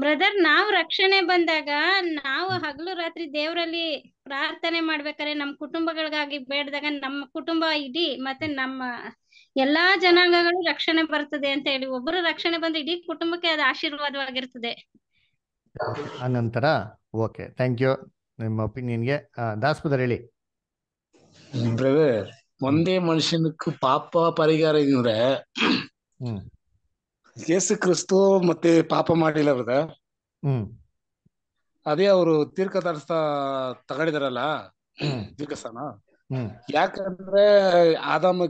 ಬ್ರದರ್ ನಾವ್ ರಕ್ಷಣೆ ಬಂದಾಗ ನಾವು ಹಗಲು ರಾತ್ರಿ ದೇವರಲ್ಲಿ ಪ್ರಾರ್ಥನೆ ಮಾಡ್ಬೇಕಾದ್ರೆ ನಮ್ ಕುಟುಂಬಗಳಿಗಾಗಿ ಬೇಡದಾಗ ನಮ್ಮ ಕುಟುಂಬ ಇಡೀ ಮತ್ತೆ ನಮ್ಮ ಎಲ್ಲಾ ಜನಾಂಗಗಳು ರಕ್ಷಣೆ ಬರ್ತದೆ ಅಂತ ಹೇಳಿ ಒಬ್ಬರು ರಕ್ಷಣೆ ಬಂದ್ರೆ ಇಡೀ ಕುಟುಂಬಕ್ಕೆ ಅದು ಆಶೀರ್ವಾದವಾಗಿರ್ತದೆ ಅನಂತರ ಓಕೆ ಥ್ಯಾಂಕ್ ಯು ನಿಮ್ಮ ಒಪಿನಿಯನ್ಗೆ ದಾಸ್ಪುದರ್ ಹೇಳಿ ಒಂದೇ ஒந்தே ಪಾಪ ಪರಿಹಾರ ಇದ್ರೆ ಯೇಸು ಕ್ರಿಸ್ತು ಮತ್ತೆ ಪಾಪ ಮಾಡಿಲ್ಲ ಬ್ರದರ್ ಅದೇ ಅವರು ತರಿಸ್ತಾ ತಗೊಂಡಿದಾರಲ್ಲ ತೀರ್ಕಸ್ತಾನ ಯಾಕಂದ್ರೆ ಆದಾಮ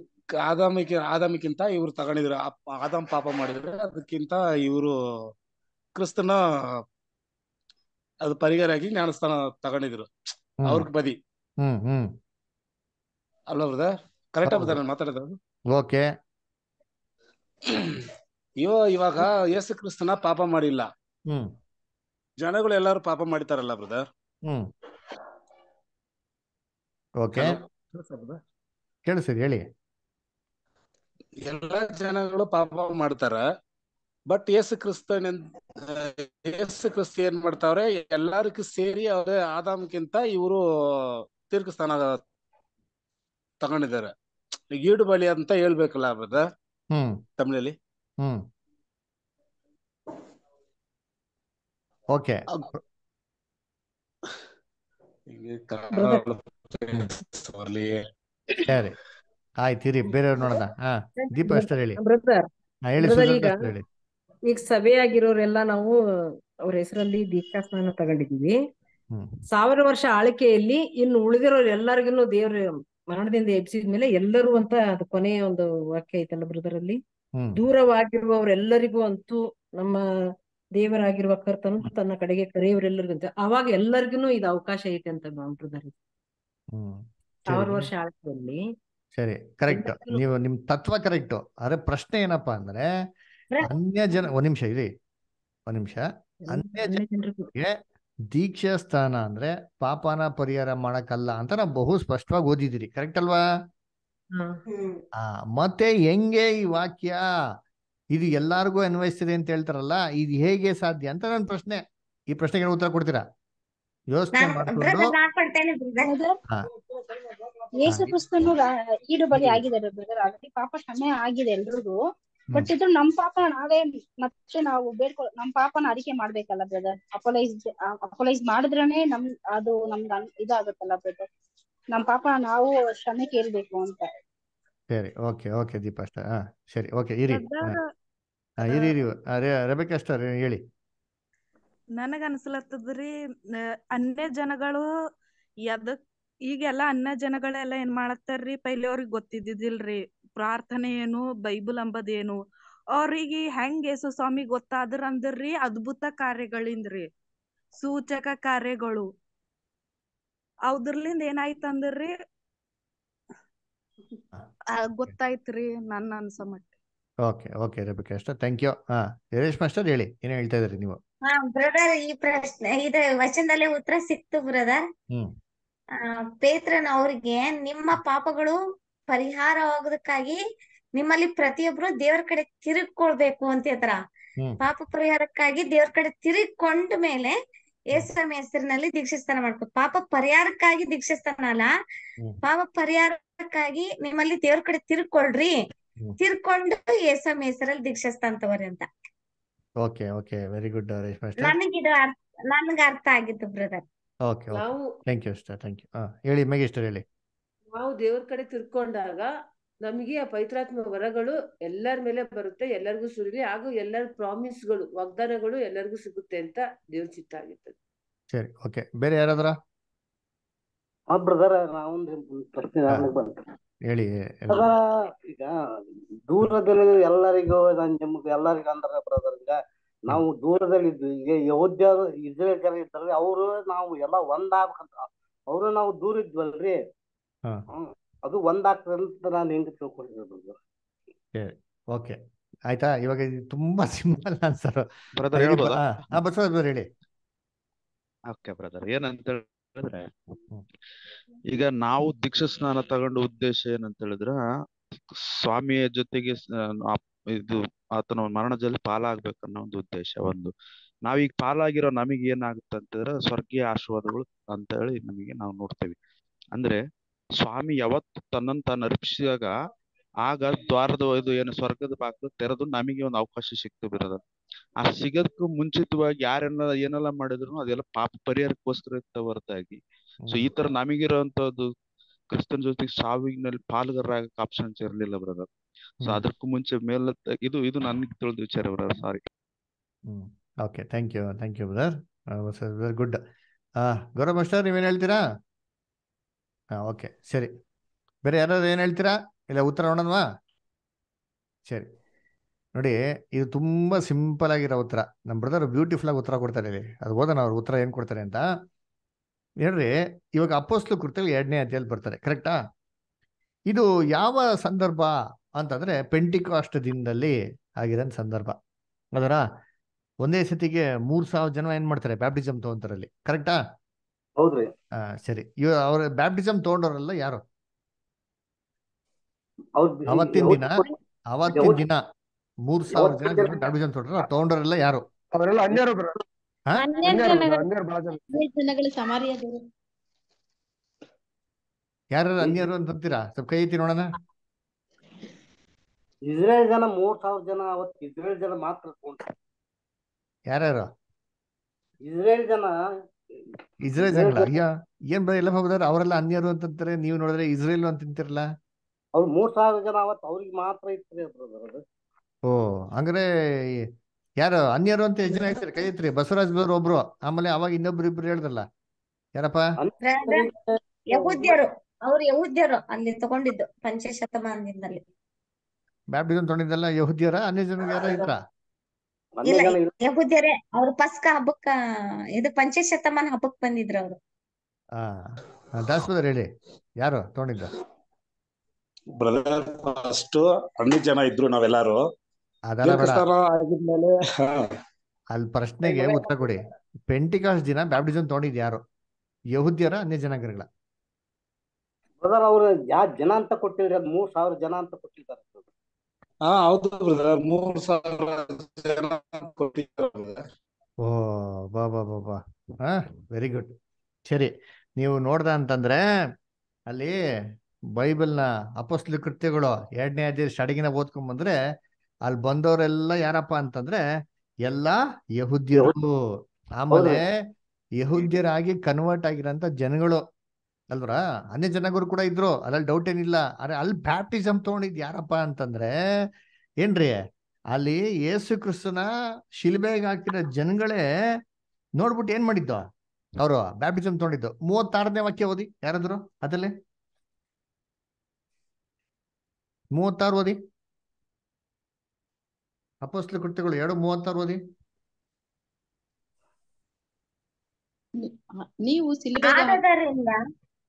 ಆದಾಮ ಆದಾಮಿಕ್ಕಿಂತ ಇವ್ರು ತಗೊಂಡಿದ್ರು ಆದಮ್ ಪಾಪ ಮಾಡಿದ್ರೆ ಅದಕ್ಕಿಂತ ಇವರು ಕ್ರಿಸ್ತನ ಅದು ಪರಿಹಾರ ಆಗಿ ಜ್ಞಾನಸ್ಥಾನ ತಗೊಂಡಿದ್ರು ಅವ್ರಿಗೆ ಬದಿ ಅಲ್ವಾ ಬ್ರದರ್ ಕರೆಕ್ಟ್ ಬ್ರದರ್ ನಾನು ಮಾತಾಡೋದು ಓಕೆ ಇವ ಇವಾಗ ಯೇಸು ಕ್ರಿಸ್ತನ ಪಾಪ ಮಾಡಿಲ್ಲ ಹ್ಮ್ ಜನಗಳು ಎಲ್ಲಾರು ಪಾಪ ಮಾಡಿತಾರಲ್ಲ ಬ್ರದರ್ ಹ್ಮ್ ಓಕೆ ಕೇಳಿಸಿದೆ ಹೇಳಿ ಎಲ್ಲ ಜನಗಳು ಪಾಪ ಮಾಡ್ತಾರ ಬಟ್ ಯೇಸು ಕ್ರಿಸ್ತನ ಯೇಸು ಕ್ರಿಸ್ತ ಏನ್ ಮಾಡ್ತಾವ್ರೆ ಎಲ್ಲರಿಗೂ ಸೇರಿ ಅವ್ರೆ ಆದಾಮ್ಕಿಂತ ಇವರು ತೀರ್ಕಸ್ತಾನ ತಗೊಂಡಿದ್ದಾರೆ ಈಡು ಬಳಿ ಅಂತ ಹೇಳ್ಬೇಕಲ್ಲ ಅವ್ರದ ತಮಿಳಲ್ಲಿ ಓಕೆ ಸರಿ ಹಾ ದೀಪ ಹೇಳಿ ಹೇಳಿ ಈಗ ಸಭೆ ಆಗಿರೋರೆಲ್ಲ ನಾವು ಅವ್ರ ಹೆಸರಲ್ಲಿ ದೀಕ್ಷಾ ಸ್ನಾನ ತಗೊಂಡಿದೀವಿ ಸಾವಿರ ವರ್ಷ ಆಳಿಕೆಯಲ್ಲಿ ಇನ್ನು ಉಳಿದಿರೋರು ಎಲ್ಲರಿಗೂ ದೇವ್ರ ಮರಣದಿಂದ ಎಬ್ಸಿದ ಮೇಲೆ ಎಲ್ಲರೂ ಅಂತ ಅದು ಕೊನೆಯ ಒಂದು ವಾಕ್ಯ ಐತಲ್ಲ ಬ್ರದರಲ್ಲಿ ದೂರವಾಗಿರುವವರೆಲ್ಲರಿಗೂ ಅಂತೂ ನಮ್ಮ ದೇವರಾಗಿರುವ ಕರ್ತನು ತನ್ನ ಕಡೆಗೆ ಕರೆಯವರೆಲ್ಲರಿಗೂ ಅಂತ ಅವಾಗ ಎಲ್ಲರಿಗೂ ಇದು ಅವಕಾಶ ಐತೆ ಅಂತ ಬ್ರದರ್ ಸಾವಿರ ವರ್ಷ ಆಳದಲ್ಲಿ ಸರಿ ಕರೆಕ್ಟ್ ನೀವು ನಿಮ್ ತತ್ವ ಕರೆಕ್ಟ್ ಆದ್ರೆ ಪ್ರಶ್ನೆ ಏನಪ್ಪಾ ಅಂದ್ರೆ ಅನ್ಯ ಜನ ಒಂದ್ ನಿಮಿಷ ಇರಿ ಒಂದ್ ನಿಮಿಷ ಅನ್ಯ ಜನರಿಗೆ ದೀಕ್ಷೆ ಸ್ಥಾನ ಅಂದ್ರೆ ಪಾಪನ ಪರಿಹಾರ ಮಾಡಕ್ಕಲ್ಲ ಅಂತ ನಾವು ಬಹು ಸ್ಪಷ್ಟವಾಗಿ ಓದಿದಿರಿ ಕರೆಕ್ಟ್ ಅಲ್ವಾ ಆ ಮತ್ತೆ ಹೆಂಗೆ ಈ ವಾಕ್ಯ ಇದು ಎಲ್ಲಾರ್ಗು ಅನ್ವಯಿಸ್ತಿದೆ ಅಂತ ಹೇಳ್ತಾರಲ್ಲ ಇದು ಹೇಗೆ ಸಾಧ್ಯ ಅಂತ ನನ್ನ ಪ್ರಶ್ನೆ ಈ ಪ್ರಶ್ನೆಗೆ ಉತ್ತರ ಕೊಡ್ತೀರಾ ಯೋಚನೆ ಮಾಡ್ಕೊಂಡು ಈಡು ಬಳಿ ಆಗಿದೆ ಪಾಪ ಕ್ಷಮೆ ಆಗಿದೆ ಎಲ್ರಿಗೂ ಬಟ್ ಇದು ನಮ್ ಪಾಪ ನಾವೇ ಮತ್ತೆ ನಾವು ಬೇಡ್ಕೊ ನಮ್ ಪಾಪನ ಅರಿಕೆ ಮಾಡ್ಬೇಕಲ್ಲ ಬ್ರದರ್ ಅಪೋಲೈಸ್ ಅಪೋಲೈಸ್ ಮಾಡಿದ್ರೇನೆ ನಮ್ ಅದು ನಮ್ದು ಇದಾಗುತ್ತಲ್ಲ ಬ್ರದರ್ ನಮ್ ಪಾಪ ನಾವು ಕ್ಷಮೆ ಕೇಳ್ಬೇಕು ಅಂತ ಸರಿ ಓಕೆ ಓಕೆ ದೀಪ ಅಷ್ಟ ಸರಿ ಓಕೆ ಇರಿ ಇರಿ ಇರಿ ರೆಬೆಕ್ ಅಷ್ಟೇ ಹೇಳಿ ನನಗ ಅನ್ಸಲತ್ತದ್ರಿ ಅನ್ಯ ಜನಗಳು ಯದಕ್ ಈಗೆಲ್ಲಾ ಅನ್ಯ ಜನಗಳೆಲ್ಲ ಏನ್ ಮಾಡಾಕ್ತಾರ್ರಿ ಪೈಲೆ ಅವ್ರಿಗೆ ಗೊತ್ತಿದ್ದಿದ್ದಿಲ್ರಿ ಪ್ರಾರ್ಥನೆ ಏನು ಬೈಬಲ್ ಅಂಬದೇನು ಅವ್ರಿಗೆ ಹೆಂಗ್ ಯೇಸು ಸ್ವಾಮಿ ಗೊತ್ತಾದ್ರ ಅಂದ್ರಿ ಅದ್ಭುತ ಕಾರ್ಯಗಳಿಂದ್ರಿ ಸೂಚಕ ಕಾರ್ಯಗಳು ಅವ್ರಲಿಂದ ಏನಾಯ್ತಂದ್ರಿ ಗೊತ್ತಾಯ್ತ್ರಿ ನನ್ನ ಅನ್ಸ ಮಟ್ಟ ಓಕೆ ಯು ಹಾ ಮಾಸ್ಟರ್ ಹೇಳಿ ಏನ್ ಹೇಳ್ತಾ ಇದ್ರಿ ನೀವು ಈ ಪ್ರಶ್ನೆ ಉತ್ತರ ಸಿಕ್ತು ಬ್ರದರ್ ಪೇತ್ರನ್ ಅವ್ರಿಗೆ ನಿಮ್ಮ ಪಾಪಗಳು ಪರಿಹಾರ ಆಗೋದಕ್ಕಾಗಿ ನಿಮ್ಮಲ್ಲಿ ಪ್ರತಿಯೊಬ್ರು ದೇವರ ಕಡೆ ತಿರುಗ್ಕೊಳ್ಬೇಕು ಅಂತ ಹೇಳ್ತಾರ ಪಾಪ ಪರಿಹಾರಕ್ಕಾಗಿ ದೇವರ ಕಡೆ ತಿರುಗ್ಕೊಂಡ ಮೇಲೆ ಏಸ್ವಾಮಿ ಹೆಸರಿನಲ್ಲಿ ದೀಕ್ಷಾಸ್ಥಾನ ಮಾಡ್ಕೊ ಪಾಪ ಪರಿಹಾರಕ್ಕಾಗಿ ದೀಕ್ಷಾಸ್ಥಾನ ಅಲ್ಲ ಪಾಪ ಪರಿಹಾರಕ್ಕಾಗಿ ನಿಮ್ಮಲ್ಲಿ ದೇವರ ಕಡೆ ತಿರ್ಕೊಳ್ರಿ ತಿರ್ಕೊಂಡು ಏಸ್ವಾಮಿ ಹೆಸರಲ್ಲಿ ದೀಕ್ಷಾಸ್ಥಾನ ತಗೋರಿ ಅಂತ ಓಕೆ ಓಕೆ ವೆರಿ ಗುಡ್ ಇದು ನನಗೆ ಅರ್ಥ ಆಗಿತ್ತು brother okay thank you thank you ಹೇಳಿ ಹೇಳಿ ನಾವು ದೇವ್ರ ಕಡೆ ತಿರ್ಕೊಂಡಾಗ ನಮಗೆ ಆ ಪವಿತ್ರಾತ್ಮ ವರಗಳು ಎಲ್ಲರ ಮೇಲೆ ಬರುತ್ತೆ ಎಲ್ಲರಿಗೂ ಸುರಿವಿ ಹಾಗೂ ಎಲ್ಲರ ಪ್ರಾಮಿಸ್ಗಳು ವಾಗ್ದಾನಗಳು ಎಲ್ಲರಿಗೂ ಸಿಗುತ್ತೆ ಅಂತ ದೇವ್ರ ಚಿತ್ತ ಆಗಿರ್ತದೆ ಸರಿ ಓಕೆ ಬೇರೆ ಯಾರಾದ್ರ ಆ ಬ್ರದರ್ ಪ್ರಶ್ನೆ ಹೇಳಿ ಈಗ ದೂರದಲ್ಲಿ ಎಲ್ಲರಿಗೂ ನಾನು ನಿಮ್ಗೆ ಎಲ್ಲರಿಗೂ ಅಂದ್ರೆ ಬ್ರದರ್ ಈಗ ನಾವು ದೂರದಲ್ಲಿ ಇದ್ವಿ ಈಗ ಯೋಧ್ಯ ಅವರು ನಾವು ಎಲ್ಲ ಒಂದಾಗ್ಬೇಕಂತ ಅವರು ನಾವು ದೂರ ಇದ್ವಲ್ರಿ ಅದು ಒಂದಾಗ್ತದಂತ ನಾನು ಹೆಂಗ್ ತಿಳ್ಕೊಂಡಿರೋದು ಓಕೆ ಆಯ್ತಾ ಇವಾಗ ತುಂಬಾ ಸಿಂಪಲ್ ಆನ್ಸರ್ ಬ್ರದರ್ ಹೇಳಿ ಓಕೆ ಬ್ರದರ್ ಏನಂತ ಹೇಳಿದ್ರೆ ಈಗ ನಾವು ದೀಕ್ಷಾ ಸ್ನಾನ ತಗೊಂಡ ಉದ್ದೇಶ ಏನಂತ ಹೇಳಿದ್ರ ಸ್ವಾಮಿಯ ಜೊತೆಗೆ ಇದು ಆತನ ಮರಣದಲ್ಲಿ ಪಾಲಾಗ್ಬೇಕನ್ನೋ ಒಂದು ಉದ್ದೇಶ ಒಂದು ನಾವೀಗ ಪಾಲಾಗಿರೋ ನಮಗೆ ಏನಾಗುತ್ತೆ ಅಂತಂದ್ರೆ ಸ್ವರ್ಗೀಯ ಆಶೀರ್ವಾದಗಳು ಅಂತ ಹೇಳಿ ನಮಗೆ ನಾವು ನೋಡ್ತೇವೆ ಅಂದ್ರೆ ಸ್ವಾಮಿ ಯಾವತ್ತು ತನ್ನಂತ ನರ್ಪಿಸಿದಾಗ ಆಗ ದ್ವಾರದ ಇದು ಏನು ಸ್ವರ್ಗದ ಬಾಗಿಲು ತೆರೆದು ನಮಗೆ ಒಂದು ಅವಕಾಶ ಸಿಕ್ತು ಬಿರೋದರ್ ಆ ಸಿಗದಕ್ಕೂ ಮುಂಚಿತವಾಗಿ ಯಾರೆಲ್ಲ ಏನೆಲ್ಲ ಮಾಡಿದ್ರು ಅದೆಲ್ಲ ಪಾಪ ಪರಿಹಾರಕ್ಕೋಸ್ಕರ ಇತ್ತ ಹೊರತಾಗಿ ಸೊ ಈ ತರ ನಮಗಿರುವಂತದ್ದು ಕ್ರಿಸ್ತನ್ ಜೊತೆಗೆ ಸಾವಿನಲ್ಲಿ ಪಾಲ್ಗಾರರಾಗಕ್ಕೆ ಆಪ್ಷನ್ಸ್ ಇರಲಿಲ್ಲ ಬ್ರದರ್ ಸೊ ಅದಕ್ಕೂ ಮುಂಚೆ ಮೇಲ ಇದು ಇದು ನನಗೆ ತಿಳಿದ ವಿಚಾರ brother sorry okay thank you thank you brother good Gaurav master ನೀವೇನು ಹೇಳ್ತೀರಾ ಹಾಂ ಓಕೆ ಸರಿ ಬೇರೆ ಯಾರಾದ್ರು ಏನು ಹೇಳ್ತೀರಾ ಇಲ್ಲ ಉತ್ತರ ನೋಡೋಣವಾ ಸರಿ ನೋಡಿ ಇದು ತುಂಬ ಸಿಂಪಲ್ ಆಗಿರೋ ಉತ್ತರ ನಮ್ಮ ಬ್ರದರ್ ಬ್ಯೂಟಿಫುಲ್ ಆಗಿ ಉತ್ತರ ಕೊಡ್ತಾರೆ ಇಲ್ಲಿ ಅದು ಓದೋಣ ಅವ್ರು ಉತ್ತರ ಏನು ಕೊಡ್ತಾರೆ ಅಂತ ಹೇಳ್ರಿ ಇವಾಗ ಅಪ್ಪೋಸ್ಲು ಕುರ್ತಲ್ಲಿ ಎರಡನೇ ಅಧ್ಯಾಯಲ್ಲಿ ಬರ್ತಾರೆ ಕರೆಕ್ಟಾ ಇದು ಯಾವ ಸಂದರ್ಭ ಅಂತಂದ್ರೆ ಪೆಂಟಿಕಾಸ್ಟ್ ದಿನದಲ್ಲಿ ಆಗಿರೋ ಸಂದರ್ಭ ಅದರ ಒಂದೇ ಸತಿಗೆ ಮೂರು ಸಾವಿರ ಜನ ಏನು ಮಾಡ್ತಾರೆ ಬ್ಯಾಪ್ಟಿಸಮ್ ತಗೊಂತಾರಲ್ಲಿ ಕರೆಕ್ಟಾ ಹೌದ್ರಿ ಸರಿ ಅವ್ರ ಬ್ಯಾಪ್ಟಿಸಮ್ ತಗೊಂಡವ್ರಲ್ಲ ಯಾರು ಅವತ್ತಿನ ದಿನ ಅವತ್ತಿನ ದಿನ ಮೂರ್ ಸಾವಿರ ಜನ ಬ್ಯಾಪ್ಟಿಸಮ್ ತಗೊಂಡ್ರ ಯಾರು ಅನ್ಯರು ಯಾರು ಅನ್ಯರು ಅಂತೀರಾ ಸ್ವಲ್ಪ ಕೈ ಐತಿ ನೋಡೋಣ ಜನ ಮೂರ್ ಜನ ಜನ ಮಾತ್ರ ಯಾರ್ಯಾರು ಇಸ್ರೇಲ್ ಜನ ಇಸ್ರೇಲ್ ಜಗಳ ಅಯ್ಯ ಏನ್ ಬರೀ ಎಲ್ಲ ಹೋಗ್ತಾರೆ ಅವರೆಲ್ಲ ಅನ್ಯರು ಅಂತಂತಾರೆ ನೀವು ನೋಡಿದ್ರೆ ಇಸ್ರೇಲ್ ಅಂತ ತಿಂತಿರಲ್ಲ ಅವ್ರು ಮೂರ್ ಸಾವಿರ ಜನ ಅವತ್ತು ಅವ್ರಿಗೆ ಮಾತ್ರ ಇತ್ತು ಅದು ಓ ಹಂಗ್ರೆ ಯಾರು ಅನ್ಯರು ಅಂತ ಎಷ್ಟು ಹೇಳ್ತಾರೆ ಕೈ ಐತ್ರಿ ಬಸವರಾಜ್ ಒಬ್ರು ಆಮೇಲೆ ಅವಾಗ ಇನ್ನೊಬ್ರು ಇಬ್ರು ಹೇಳ್ದಲ್ಲ ಯಾರಪ್ಪ ಯಹೂದ್ಯರು ಅವ್ರು ಯಹೂದ್ಯರು ಅಲ್ಲಿ ತಗೊಂಡಿದ್ದು ಪಂಚಶತಮಾನದಿಂದಲೇ ಬ್ಯಾಪ್ಟಿಸಮ್ ತಗೊಂಡಿದ್ದಲ್ಲ ಯಹೂದ್ಯರ ಅನ್ಯ ಜನ ಯಾರ ಇದ್ರ ಯಹೂದ್ಯರೇ ಅವ್ರು ಪಸ್ಕ ಹಬ್ಬಕ್ಕ ಇದು ಪಂಚಶತಮಾನ ಹಬ್ಬಕ್ ಬಂದಿದ್ರು ಅವರು ಆ ಬ್ರದರ್ ಹೇಳಿ ಯಾರು ತಗೊಂಡಿದ್ದ ಬ್ರದರ್ ಫಸ್ಟ್ ಹನ್ನೆರಡು ಜನ ಇದ್ರು ನಾವೆಲ್ಲಾರು ಆಗಿದ್ಮೇಲೆ ಅಲ್ಲಿ ಪ್ರಶ್ನೆಗೆ ಉತ್ತರ ಕೊಡಿ ಪೆಂಟಿಕಾಸ್ ದಿನ ಬ್ಯಾಪ್ಟಿಸಮ್ ತಗೊಂಡಿದ್ ಯಾರು ಯಹೂದ್ಯರ ಅನ್ಯ ಜನಗಳ ಬ್ರದರ್ ಅವ್ರು ಯಾವ ಜನ ಅಂತ ಕೊಟ್ಟಿಲ್ರಿ ಮೂರ್ ಸಾವಿರ ಜನ ಅಂತ ಕೊಟ್ಟಿರ್ತಾರೆ ಹಾ ಹೌದು ಬ್ರದರ್ ಓ ಬಾ ಬಾ ಬಾ ಬಾ ಹಾ ವೆರಿ ಗುಡ್ ಸರಿ ನೀವು ನೋಡ್ದ ಅಂತಂದ್ರೆ ಅಲ್ಲಿ ನ ಅಪಸ್ಲು ಕೃತ್ಯಗಳು ಎರಡನೇ ಅಧ್ಯಾಯ ಸಡಗಿನ ಓದ್ಕೊಂಡ್ ಬಂದ್ರೆ ಅಲ್ಲಿ ಬಂದವರೆಲ್ಲ ಯಾರಪ್ಪ ಅಂತಂದ್ರೆ ಎಲ್ಲ ಯಹುದ್ಯರು ಆಮೇಲೆ ಯಹುದ್ಯರಾಗಿ ಕನ್ವರ್ಟ್ ಆಗಿರೋಂಥ ಜನಗಳು ಅಲ್ವರ ಅನ್ಯ ಜನಗರು ಕೂಡ ಇದ್ರು ಅದ್ರಲ್ಲಿ ಡೌಟ್ ಏನಿಲ್ಲ ಅರೆ ಅಲ್ಲಿ ಬ್ಯಾಪ್ಟಿಸಮ್ ತಗೊಂಡಿದ್ ಯಾರಪ್ಪ ಅಂತಂದ್ರೆ ಏನ್ರಿ ಅಲ್ಲಿ ಯೇಸು ಕ್ರಿಸ್ತನ ಶಿಲ್ಬೆಗೆ ಹಾಕಿರೋ ಜನಗಳೇ ನೋಡ್ಬಿಟ್ಟು ಏನ್ ಮಾಡಿದ್ದು ಅವರು ಬ್ಯಾಪ್ಟಿಸಮ್ ತಗೊಂಡಿದ್ದು ಮೂವತ್ತಾರನೇ ವಾಕ್ಯ ಓದಿ ಯಾರಾದ್ರು ಅದಲ್ಲೇ ಮೂವತ್ತಾರು ಓದಿ ಅಪೋಸ್ಲ ಕೃತ್ಯಗಳು ಎರಡು ಮೂವತ್ತಾರು ಓದಿ ನೀವು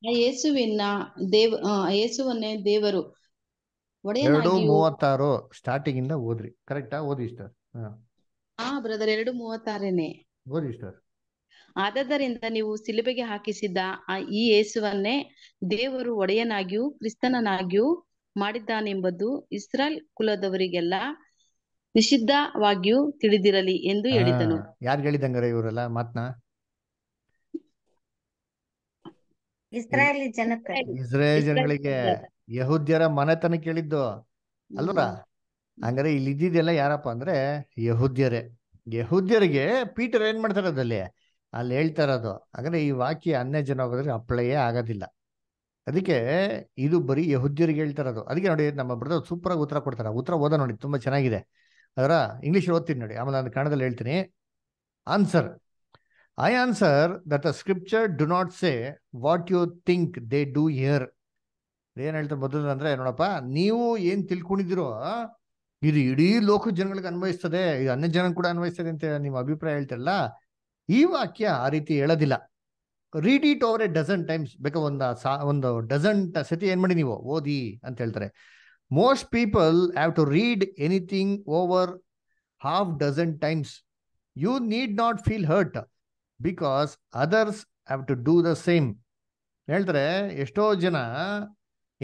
ಆ ಯೇಸುವಿನ ದೇವ್ ಯೇಸುವನ್ನೇ ದೇವರು ಎರಡು ಮೂವತ್ತಾರು ಸ್ಟಾರ್ಟಿಂಗ್ ಇಂದ ಓದ್ರಿ ಕರೆಕ್ಟಾ ಓದಿ ಸರ್ ಹಾ ಬ್ರದರ್ ಎರಡು ಮೂವತ್ತಾರನೇ ಓದಿ ಸರ್ ಆದದ್ದರಿಂದ ನೀವು ಸಿಲುಬೆಗೆ ಹಾಕಿಸಿದ್ದ ಆ ಈ ಯೇಸುವನ್ನೇ ದೇವರು ಒಡೆಯನಾಗಿಯೂ ಕ್ರಿಸ್ತನಾಗಿಯೂ ಮಾಡಿದ್ದಾನೆಂಬುದು ಇಸ್ರಾಲ್ ಕುಲದವರಿಗೆಲ್ಲ ನಿಷಿದ್ಧವಾಗಿಯೂ ತಿಳಿದಿರಲಿ ಎಂದು ಹೇಳಿದನು ಯಾರು ಹೇಳಿದಂಗಾರೆ ಇವರೆಲ್ಲ ಮಾತ್ನ ಇಸ್ರಾಯೇಲಿ ಜನಕ್ಕೆ ಇಸ್ರಾಯೇಲ್ ಜನಗಳಿಗೆ ಯಹೂದ್ಯರ ಮನೆತನ ಕೇಳಿದ್ದು ಅಲ್ವ ಹಂಗಾರೆ ಇಲ್ಲಿ ಇದ್ದಿದ್ದೆಲ್ಲ ಯಾರಪ್ಪ ಅಂದ್ರೆ ಯಹೂದ್ಯರೇ ಯಹೂದ್ಯರಿಗೆ ಪೀಟರ್ ಏನ್ ಮಾಡ್ತಾರೆ ಅದಲ್ಲಿ ಅಲ್ಲಿ ಹೇಳ್ತಾ ಇರೋದು ಹಾಗಾದ್ರೆ ಈ ವಾಕ್ಯ ಅನ್ಯ ಜನ ಹೋಗೋದ್ರೆ ಅಪ್ಲೈ ಆಗೋದಿಲ್ಲ ಅದಕ್ಕೆ ಇದು ಬರೀ ಯಹುದ್ಯರಿಗೆ ಹೇಳ್ತಾ ಅದಕ್ಕೆ ನೋಡಿ ನಮ್ಮ ಬ್ರದರ್ ಸೂಪರ್ ಆಗಿ ಉತ್ತರ ಕೊಡ್ತಾರೆ ಉತ್ತರ ಓದ ನೋಡಿ ತುಂಬಾ ಚೆನ್ನಾಗಿದೆ ಅದರ ಇಂಗ್ಲಿಷ್ ಓದ್ತೀನಿ ನೋಡಿ ಆಮೇಲೆ ಕನ್ನಡದಲ್ಲಿ ಹೇಳ್ತೀನಿ answer I answer that the scripture do not say what you think they do here. ಏನ್ ಹೇಳ್ತಾರೆ ಮೊದಲು ಅಂದ್ರೆ ನೋಡಪ್ಪ ನೀವು ಏನ್ ತಿಳ್ಕೊಂಡಿದಿರೋ ಇದು ಇಡೀ ಲೋಕ ಜನಗಳಿಗೆ ಅನ್ವಯಿಸ್ತದೆ ಇದು ಅನ್ಯ ಜನ ಕೂಡ ಅನ್ವಯಿಸ್ತದೆ ಅಂತ ನಿಮ್ಮ ಅಭಿಪ್ರಾಯ ಹೇಳ್ತಿರಲ್ಲ ಈ ವಾಕ್ಯ ಆ ರೀತಿ ಹೇಳೋದಿಲ್ಲ read it over a dozen times ಬೇಕಾ ಒಂದು ಸಾ ಒಂದು ಡಜನ್ ಸತಿ ಏನ್ ಮಾಡಿ ನೀವು ಓದಿ ಅಂತ ಹೇಳ್ತಾರೆ most people have to read anything over half dozen times you need not feel hurt because others have to do the same ಹೇಳ್ತಾರೆ ಎಷ್ಟೋ ಜನ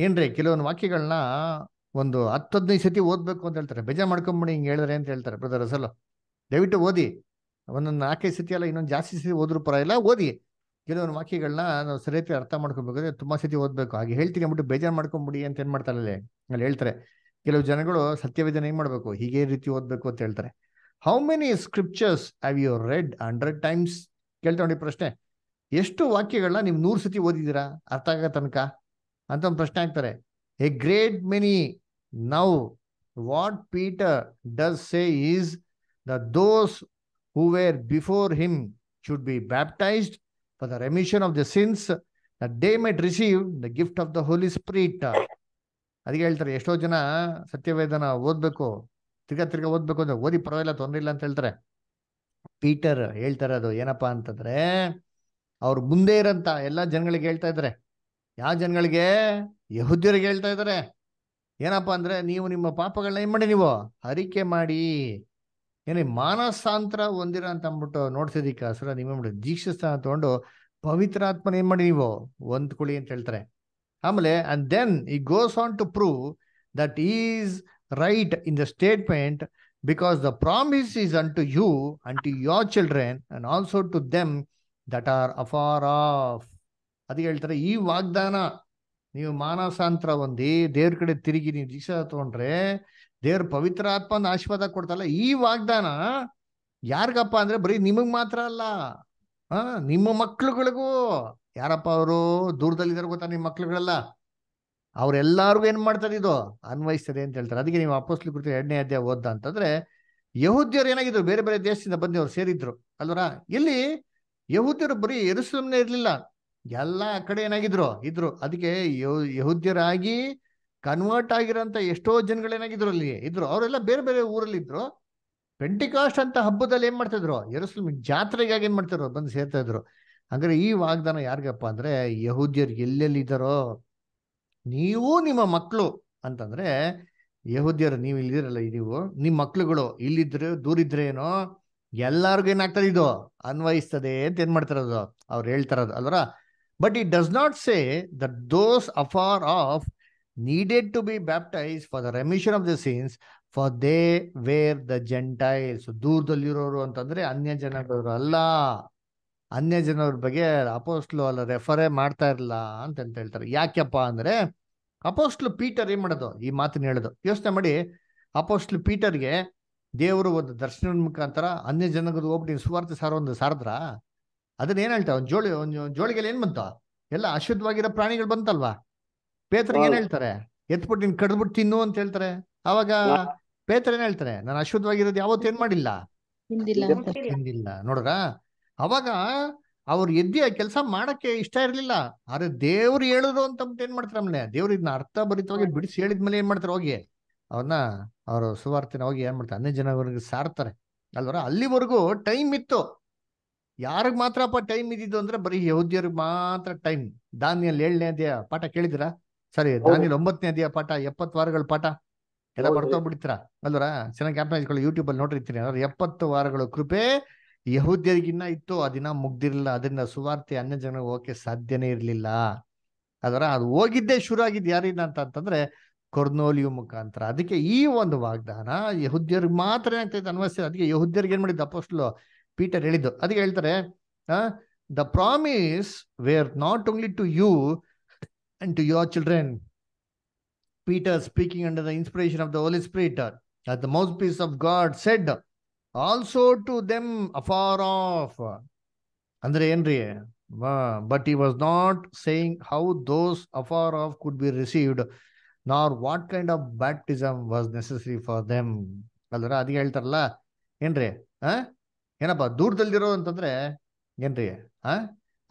ಏನ್ರಿ ಕೆಲವೊಂದು ವಾಕ್ಯಗಳನ್ನ ಒಂದು ಹತ್ತು ಹದಿನೈದು ಸತಿ ಓದ್ಬೇಕು ಅಂತ ಹೇಳ್ತಾರೆ ಬೇಜಾರು ಮಾಡ್ಕೊಂಬಿಡಿ ಹಿಂಗೆ ಹೇಳಿದ್ರೆ ಅಂತ ಹೇಳ್ತಾರೆ ಬ್ರದರ್ ಅಸಲು ದಯವಿಟ್ಟು ಓದಿ ಒಂದೊಂದು ನಾಲ್ಕೈದು ಸತಿ ಅಲ್ಲ ಇನ್ನೊಂದು ಜಾಸ್ತಿ ಸತಿ ಓದ್ರೂ ಪರವಾಗಿಲ್ಲ ಓದಿ ಕೆಲವೊಂದು ವಾಕ್ಯಗಳನ್ನ ನಾವು ಸರಿಯಾಗಿ ಅರ್ಥ ಮಾಡ್ಕೊಬೇಕು ತುಂಬ ಸತಿ ಓದ್ಬೇಕು ಹಾಗೆ ಹೇಳ್ತೀನಿ ಅಂದ್ಬಿಟ್ಟು ಬೇಜಾರು ಮಾಡ್ಕೊಂಬಿಡಿ ಅಂತ ಏನು ಮಾಡ್ತಾರೆ ಅಲ್ಲಿ ಅಲ್ಲಿ ಹೇಳ್ತಾರೆ ಕೆಲವು ಜನಗಳು ಸತ್ಯವೇದನೆ ಏನು ಮಾಡಬೇಕು ಹೀಗೆ ರೀತಿ ಓದಬೇಕು ಅಂತ ಹೇಳ್ತಾರೆ how many scriptures have you read hundred times ಕೇಳ್ತಾ ಪ್ರಶ್ನೆ ಎಷ್ಟು ವಾಕ್ಯಗಳನ್ನ ನೀವು ನೂರು ಸತಿ ಓದಿದ್ದೀರಾ ಅರ್ಥ ಆಗ ತನಕ ಅಂತ ಒಂದು ಪ್ರಶ್ನೆ ಆಗ್ತಾರೆ a great many now what Peter does say is the those who were before him should be baptised for the remission of the sins that they might receive the gift of the Holy Spirit ಅದಕ್ಕೆ ಹೇಳ್ತಾರೆ ಎಷ್ಟೋ ಜನ ಸತ್ಯವೇದನ ಓದ್ಬೇಕು ತಿರ್ಗಾ ತಿರ್ಗಾ ಓದ್ಬೇಕು ಅಂದ್ರೆ ಓದಿ ಪರವಾಗಿಲ್ಲ ತೊಂದರೆ ಇಲ್ಲ ಅಂತ ಹೇಳ್ತಾರೆ ಪೀಟರ್ ಹೇಳ್ತಾರೆ ಅದು ಏನಪ್ಪಾ ಅಂತಂದ್ರೆ ಅವ್ರು ಮುಂದೆ ಇರಂತ ಎಲ್ಲ ಜನಗಳಿಗೆ ಹೇಳ್ತಾ ಇದ್ರೆ ಯಾವ ಜನಗಳಿಗೆ ಯಹುದ್ಯರಿಗೆ ಹೇಳ್ತಾ ಇದ್ದಾರೆ ಏನಪ್ಪಾ ಅಂದ್ರೆ ನೀವು ನಿಮ್ಮ ಪಾಪಗಳನ್ನ ಏನ್ ಮಾಡಿ ನೀವು ಹರಿಕೆ ಮಾಡಿ ಏನೇ ಮಾನಸಾಂತರ ಹೊಂದಿರ ಅಂತ ಅಂದ್ಬಿಟ್ಟು ನೋಡ್ತಿದ್ದೀಕ ಸರ ನೀವೇ ಮಾಡಿ ದೀಕ್ಷೆ ಸ್ಥಾನ ತಗೊಂಡು ಆತ್ಮನ ಏನ್ ಮಾಡಿ ನೀವು ಕುಳಿ ಅಂತ ಹೇಳ್ತಾರೆ ಆಮೇಲೆ and then he goes on to prove that is right in the statement because the promise is unto you, unto your children, and also to them that are afar off. ಅದು ಹೇಳ್ತಾರೆ ಈ ವಾಗ್ದಾನ ನೀವು ಮಾನಸಾಂತರ ಹೊಂದಿ ದೇವ್ರ ಕಡೆ ತಿರುಗಿ ನೀವು ದೀಕ್ಷಾ ತಗೊಂಡ್ರೆ ದೇವ್ರ ಪವಿತ್ರ ಆತ್ಮನ ಆಶೀರ್ವಾದ ಕೊಡ್ತಲ್ಲ ಈ ವಾಗ್ದಾನ ಯಾರಿಗಪ್ಪ ಅಂದ್ರೆ ಬರೀ ನಿಮಗ್ ಮಾತ್ರ ಅಲ್ಲ ನಿಮ್ಮ ಮಕ್ಳುಗಳಿಗೂ ಯಾರಪ್ಪ ಅವರು ದೂರದಲ್ಲಿದ್ದಾರೆ ಗೊತ್ತಾ ನಿಮ್ಮ ಮಕ್ಳುಗಳೆಲ್ಲ ಅವರೆಲ್ಲರಿಗೂ ಏನು ಮಾಡ್ತದೆ ಇದು ಅನ್ವಯಿಸ್ತದೆ ಅಂತ ಹೇಳ್ತಾರೆ ಅದಕ್ಕೆ ನೀವು ಅಪ್ಪೋಸ್ಲಿ ಕುರಿತು ಎರಡನೇ ಅಧ್ಯಾಯ ಓದ್ದ ಅಂತಂದ್ರೆ ಯಹೂದ್ಯರು ಏನಾಗಿದ್ರು ಬೇರೆ ಬೇರೆ ದೇಶದಿಂದ ಬಂದು ಅವ್ರು ಸೇರಿದ್ರು ಅಲ್ವರ ಇಲ್ಲಿ ಯಹೂದ್ಯರು ಬರೀ ಎರಸಮ್ನೇ ಇರಲಿಲ್ಲ ಎಲ್ಲ ಕಡೆ ಏನಾಗಿದ್ರು ಇದ್ರು ಅದಕ್ಕೆ ಯಹೂದ್ಯರಾಗಿ ಕನ್ವರ್ಟ್ ಆಗಿರೋಂಥ ಎಷ್ಟೋ ಜನಗಳೇನಾಗಿದ್ರು ಅಲ್ಲಿ ಇದ್ರು ಅವರೆಲ್ಲ ಬೇರೆ ಬೇರೆ ಊರಲ್ಲಿ ಇದ್ರು ಪೆಂಟಿಕಾಸ್ಟ್ ಅಂತ ಹಬ್ಬದಲ್ಲಿ ಏನ್ ಮಾಡ್ತಿದ್ರು ಎರಸ್ಲಮ್ ಜಾತ್ರೆಗಾಗಿ ಏನ್ ಮಾಡ್ತಿದ್ರು ಬಂದು ಸೇರ್ತಾ ಇದ್ರು ಅಂದ್ರೆ ಈ ವಾಗ್ದಾನ ಯಾರಿಗಪ್ಪ ಅಂದ್ರೆ ಯಹೂದ್ಯರು ಎಲ್ಲೆಲ್ಲಿದ್ದಾರೋ ನೀವು ನಿಮ್ಮ ಮಕ್ಕಳು ಅಂತಂದ್ರೆ ಯಹುದಿಯರು ನೀವು ಇಲ್ಲಿದ್ದೀರಲ್ಲ ನೀವು ನಿಮ್ಮ ಮಕ್ಳುಗಳು ಇಲ್ಲಿದ್ರೆ ಏನೋ ಎಲ್ಲಾರ್ಗು ಏನಾಗ್ತದೆ ಇದು ಅನ್ವಯಿಸ್ತದೆ ಅಂತ ಏನ್ ಮಾಡ್ತಿರೋದು ಅವ್ರು ಹೇಳ್ತಾರದು ಅಲ್ವರ but it does not say that those afar off needed to be baptised for the remission of the sins for they were the Gentiles ದೂರದಲ್ಲಿರೋರು ಅಂತಂದ್ರೆ ಅನ್ಯ ಜನಗಳವರು ಅಲ್ಲ ಅನ್ಯ ಜನರ ಬಗ್ಗೆ ಅಪೋಸ್ಟ್ಲು ಅಲ್ಲ ರೆಫರೇ ಮಾಡ್ತಾ ಇರಲ್ಲ ಅಂತ ಅಂತ ಹೇಳ್ತಾರೆ ಯಾಕೆಪ್ಪ ಅಂದ್ರೆ ಅಪೋಸ್ಟ್ಲು ಪೀಟರ್ ಏನ್ ಮಾಡೋದು ಈ ಮಾತನ್ನ ಹೇಳೋದು ಯೋಚನೆ ಮಾಡಿ ಅಪೋಸ್ಟ್ಲು ಪೀಟರ್ಗೆ ದೇವರು ಒಂದು ದರ್ಶನ ಮುಖಾಂತರ ಅನ್ಯ ಜನಗದ ಹೋಗ್ಬಿಟ್ಟು ನೀನು ಸಾರ ಒಂದು ಸಾರದ್ರ ಅದನ್ನ ಏನ್ ಹೇಳ್ತಾ ಒಂದು ಜೋಳಿ ಒಂದು ಜೋಳಿಗೆಲ್ಲ ಏನ್ ಬಂತ ಎಲ್ಲ ಅಶುದ್ಧವಾಗಿರೋ ಪ್ರಾಣಿಗಳು ಬಂತಲ್ವಾ ಪೇತ್ರಿಗೆ ಏನ್ ಹೇಳ್ತಾರೆ ಎತ್ಬಿಟ್ಟು ನೀನ್ ಕಡ್ದ್ಬಿಟ್ಟು ತಿನ್ನು ಅಂತ ಹೇಳ್ತಾರೆ ಅವಾಗ ಪೇತ್ರ ಏನ್ ಹೇಳ್ತಾರೆ ನಾನು ಅಶುದ್ಧವಾಗಿರೋದು ಯಾವತ್ತೇನ್ ಮಾಡಿಲ್ಲ ತಿಂದಿಲ್ಲ ನೋಡ್ರಾ ಅವಾಗ ಅವ್ರು ಎದ್ದಿ ಆ ಕೆಲಸ ಮಾಡಕ್ಕೆ ಇಷ್ಟ ಇರ್ಲಿಲ್ಲ ಆದ್ರೆ ದೇವ್ರು ಹೇಳೋದು ಅಂತ ಏನ್ ಮಾಡ್ತಾರೆ ಆಮೇಲೆ ದೇವ್ರು ಇದನ್ನ ಭರಿತವಾಗಿ ಬಿಡಿಸಿ ಹೇಳಿದ್ಮೇಲೆ ಏನ್ ಮಾಡ್ತಾರೆ ಹೋಗಿ ಅವ್ರನ್ನ ಅವರು ಸುವಾರ್ತೆನ ಹೋಗಿ ಏನ್ ಮಾಡ್ತಾರೆ ಅನ್ನ ಜನವರೆಗೆ ಸಾರ್ತಾರೆ ಅಲ್ವರ ಅಲ್ಲಿವರೆಗೂ ಟೈಮ್ ಇತ್ತು ಯಾರಿಗ್ ಅಪ್ಪ ಟೈಮ್ ಇದ್ದಿದ್ದು ಅಂದ್ರೆ ಬರೀ ಯೋಧ್ಯರಿಗೆ ಮಾತ್ರ ಟೈಮ್ ದಾನಿಯಲ್ಲಿ ಏಳನೇ ಅದೇ ಪಾಠ ಕೇಳಿದಿರ ಸರಿ ದಾನಿಯಲ್ಲಿ ಒಂಬತ್ತನೇ ಅದೇ ಪಾಠ ಎಪ್ಪತ್ತು ವಾರಗಳ ಪಾಠ ಎಲ್ಲ ಬರ್ತಾ ಬಿಡ್ತೀರಾ ಅಲ್ವರ ಚೆನ್ನಾಗಿ ಕ್ಯಾಪ್ಟನ್ ಯೂಟ್ಯೂಬ್ ಅಲ್ಲಿ ನೋಡಿರ್ತೀರಿ ಅಂದ್ರೆ ಎಪ್ಪತ್ತು ವಾರಗಳು ಕೃಪೆ ಯಹೂದ್ಯರಿಗಿನ್ನ ಇತ್ತು ಆ ದಿನ ಮುಗ್ದಿರಲಿಲ್ಲ ಅದರಿಂದ ಸುವಾರ್ತೆ ಅನ್ಯ ಜನ ಹೋಗಕ್ಕೆ ಸಾಧ್ಯನೇ ಇರಲಿಲ್ಲ ಅದರ ಅದು ಹೋಗಿದ್ದೇ ಶುರು ಆಗಿದ್ದು ಯಾರಿಂದ ಅಂತ ಅಂತಂದ್ರೆ ಕೊರ್ನೋಲಿಯು ಮುಖಾಂತರ ಅದಕ್ಕೆ ಈ ಒಂದು ವಾಗ್ದಾನ ಯಹುದ್ಯರಿಗೆ ಮಾತ್ರ ಏನಾಗ್ತೈತೆ ಅನ್ವಯಿಸ್ತದೆ ಅದಕ್ಕೆ ಯಹುದ್ಯರಿಗೆ ಏನ್ ಮಾಡಿದ್ದು ಅಪೋಸ್ಟ್ಲು ಪೀಟರ್ ಹೇಳಿದ್ದು ಅದಕ್ಕೆ ಹೇಳ್ತಾರೆ the promise were not only to you and to your children Peter speaking under the inspiration of the Holy Spirit at the mouthpiece of God said also to them afar off ಅಂದ್ರೆ ಏನ್ರಿ but he was not saying how those afar off could be received nor what kind of baptism was necessary for them ಅಲ್ದ್ರ ಅದು ಹೇಳ್ತಾರಲ್ಲ ಏನ್ರಿ ಆ ಏನಪ್ಪ ದೂರದಲ್ಲಿರೋ ಅಂತಂದ್ರೆ ಏನ್ರಿ ಆ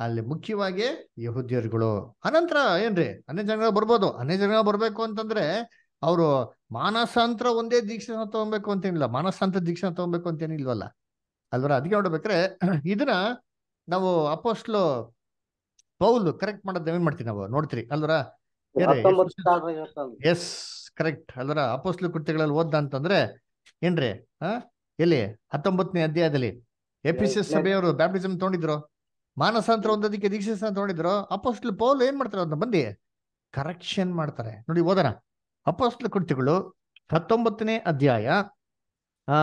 ಅಲ್ಲಿ ಮುಖ್ಯವಾಗಿ ಯಹುದ್ಯರುಗಳು ಅನಂತರ ಏನ್ರಿ ಅನೇಕ ಜನಗಳ ಬರ್ಬೋದು ಅನೇಕ ಜನಗಳ ಬರ್ಬೇಕು ಅಂತಂದ್ರೆ ಅವರು ಮಾನಸಾಂತರ ಒಂದೇ ದೀಕ್ಷೆನ ತಗೊಬೇಕು ಅಂತೇನಿಲ್ಲ ಮಾನಸಾಂತರ ದೀಕ್ಷೆನ ತಗೊಬೇಕು ಅಂತೇನಿಲ್ವಲ್ಲ ಅಲ್ವರ ಅದಕ್ಕೆ ನೋಡ್ಬೇಕ್ರೆ ಇದನ್ನ ನಾವು ಅಪೋಸ್ಟ್ಲು ಪೌಲ್ ಕರೆಕ್ಟ್ ಮಾಡೋದ್ ಏನ್ ಮಾಡ್ತೀವಿ ನಾವು ನೋಡ್ತೀರಿ ಅಲ್ವರ ಎಸ್ ಕರೆಕ್ಟ್ ಅಲ್ವರ ಅಪೋಸ್ಟ್ಲು ಕೃತಿಗಳಲ್ಲಿ ಓದ್ದ ಅಂತಂದ್ರೆ ಏನ್ರಿ ಹ ಎಲ್ಲಿ ಹತ್ತೊಂಬತ್ತನೇ ಅಧ್ಯಾಯದಲ್ಲಿ ಎಪಿಸಿಎಸ್ ಸಭೆಯವರು ಬ್ಯಾಪ್ಟಿಸಮ್ ತಗೊಂಡಿದ್ರು ಮಾನಸಾಂತರ ಒಂದೋದಕ್ಕೆ ದೀಕ್ಷೆಸ್ ತಗೊಂಡಿದ್ರು ಅಪೋಸ್ಟ್ಲು ಪೌಲ್ ಏನ್ ಮಾಡ್ತಾರೆ ಅದನ್ನ ಬಂದಿ ಕರೆಕ್ಷನ್ ಮಾಡ್ತಾರೆ ನೋಡಿ ಓದೋಣ ಅಪೋಸ್ಲ ಕೃತಿಗಳು ಹತ್ತೊಂಬತ್ತನೇ ಅಧ್ಯಾಯ ಆ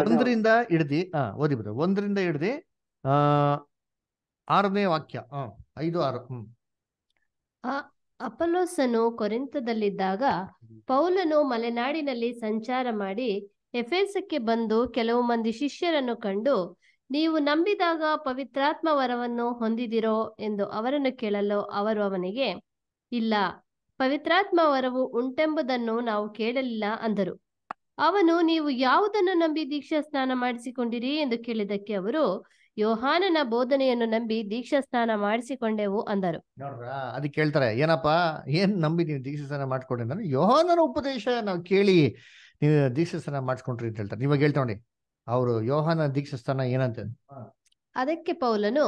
ಒಂದರಿಂದ ಹಿಡ್ದಿ ಓದಿ ಓದಿಬಿಡು ಒಂದರಿಂದ ಹಿಡ್ದಿ ಆ ಆರನೇ ವಾಕ್ಯ ಹ ಐದು ಆರು ಹ್ಮ್ ಅಪಲೋಸನು ಕೊರೆಂತದಲ್ಲಿದ್ದಾಗ ಪೌಲನು ಮಲೆನಾಡಿನಲ್ಲಿ ಸಂಚಾರ ಮಾಡಿ ಎಫೆಸಕ್ಕೆ ಬಂದು ಕೆಲವು ಮಂದಿ ಶಿಷ್ಯರನ್ನು ಕಂಡು ನೀವು ನಂಬಿದಾಗ ಪವಿತ್ರಾತ್ಮ ವರವನ್ನು ಹೊಂದಿದಿರೋ ಎಂದು ಅವರನ್ನು ಕೇಳಲು ಅವರು ಅವನಿಗೆ ಇಲ್ಲ ಪವಿತ್ರಾತ್ಮ ವರವು ಉಂಟೆಂಬುದನ್ನು ನಾವು ಕೇಳಲಿಲ್ಲ ಅಂದರು ಅವನು ನೀವು ಯಾವುದನ್ನು ನಂಬಿ ದೀಕ್ಷಾ ಸ್ನಾನ ಮಾಡಿಸಿಕೊಂಡಿರಿ ಎಂದು ಕೇಳಿದಕ್ಕೆ ಅವರು ಯೋಹಾನನ ಬೋಧನೆಯನ್ನು ನಂಬಿ ದೀಕ್ಷಾ ಸ್ನಾನ ಮಾಡಿಸಿಕೊಂಡೆವು ಅಂದರು ಅದು ಅದಕ್ಕೆ ಕೇಳ್ತಾರೆ ಏನಪ್ಪಾ ಏನ್ ನಂಬಿ ನೀವು ದೀಕ್ಷಾ ಸ್ನಾನ ಮಾಡ್ಕೊಂಡ್ರಿ ಅಂದ್ರೆ ಯೋಹಾನನ ಉಪದೇಶ ನಾವು ಕೇಳಿ ನೀವು ದೀಕ್ಷಾ ಸ್ನಾನ ಮಾಡ್ಸ್ಕೊಂಡ್ರಿ ಅಂತ ಹೇಳ್ತಾರೆ ನೀವಾಗ ಹೇಳ್ತಾ ಅವರು ಯೋಹಾನ ದೀಕ್ಷಾ ಸ್ನಾನ ಏನಂತ ಅದಕ್ಕೆ ಪೌಲನು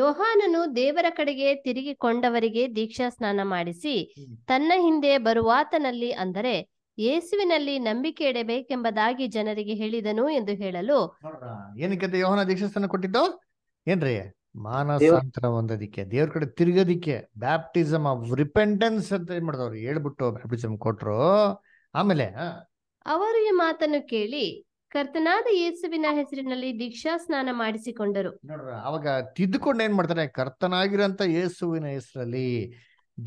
ಯೋಹಾನನು ದೇವರ ಕಡೆಗೆ ತಿರುಗಿಕೊಂಡವರಿಗೆ ದೀಕ್ಷಾ ಸ್ನಾನ ಮಾಡಿಸಿ ತನ್ನ ಹಿಂದೆ ಬರುವಾತನಲ್ಲಿ ಅಂದರೆ ಯೇಸುವಿನಲ್ಲಿ ನಂಬಿಕೆ ಇಡಬೇಕೆಂಬುದಾಗಿ ಜನರಿಗೆ ಹೇಳಿದನು ಎಂದು ಹೇಳಲು ಏನಕ್ಕೆ ಯೋಹನ ದೀಕ್ಷಾ ಸ್ನಾನ ಕೊಟ್ಟಿದ್ದು ಏನ್ರಿ ಮಾನಸಾಂತರ ಹೊಂದೋದಿಕ್ಕೆ ದೇವ್ರ ಕಡೆ ತಿರುಗೋದಿಕ್ಕೆ ಬ್ಯಾಪ್ಟಿಸಮ್ ಆಫ್ ರಿಪೆಂಟೆನ್ಸ್ ಅಂತ ಏನ್ ಮಾಡಿದವ್ರು ಹೇಳ್ಬಿಟ್ಟು ಬ್ಯಾಪ್ಟಿಸಮ್ ಕೊಟ್ರು ಆಮೇಲೆ ಅವರು ಈ ಮಾತನ್ನು ಕೇಳಿ ಕರ್ತನಾದ ಯೇಸುವಿನ ಹೆಸರಿನಲ್ಲಿ ದೀಕ್ಷಾ ಸ್ನಾನ ಮಾಡಿಸಿಕೊಂಡರು ನೋಡ್ರ ಅವಾಗ ತಿದ್ದುಕೊಂಡು ಏನ್ ಮಾಡ್ತಾರೆ ಕರ್ತನಾಗಿರಂತ ಯೇಸುವಿನ ಹೆಸರಲ್ಲಿ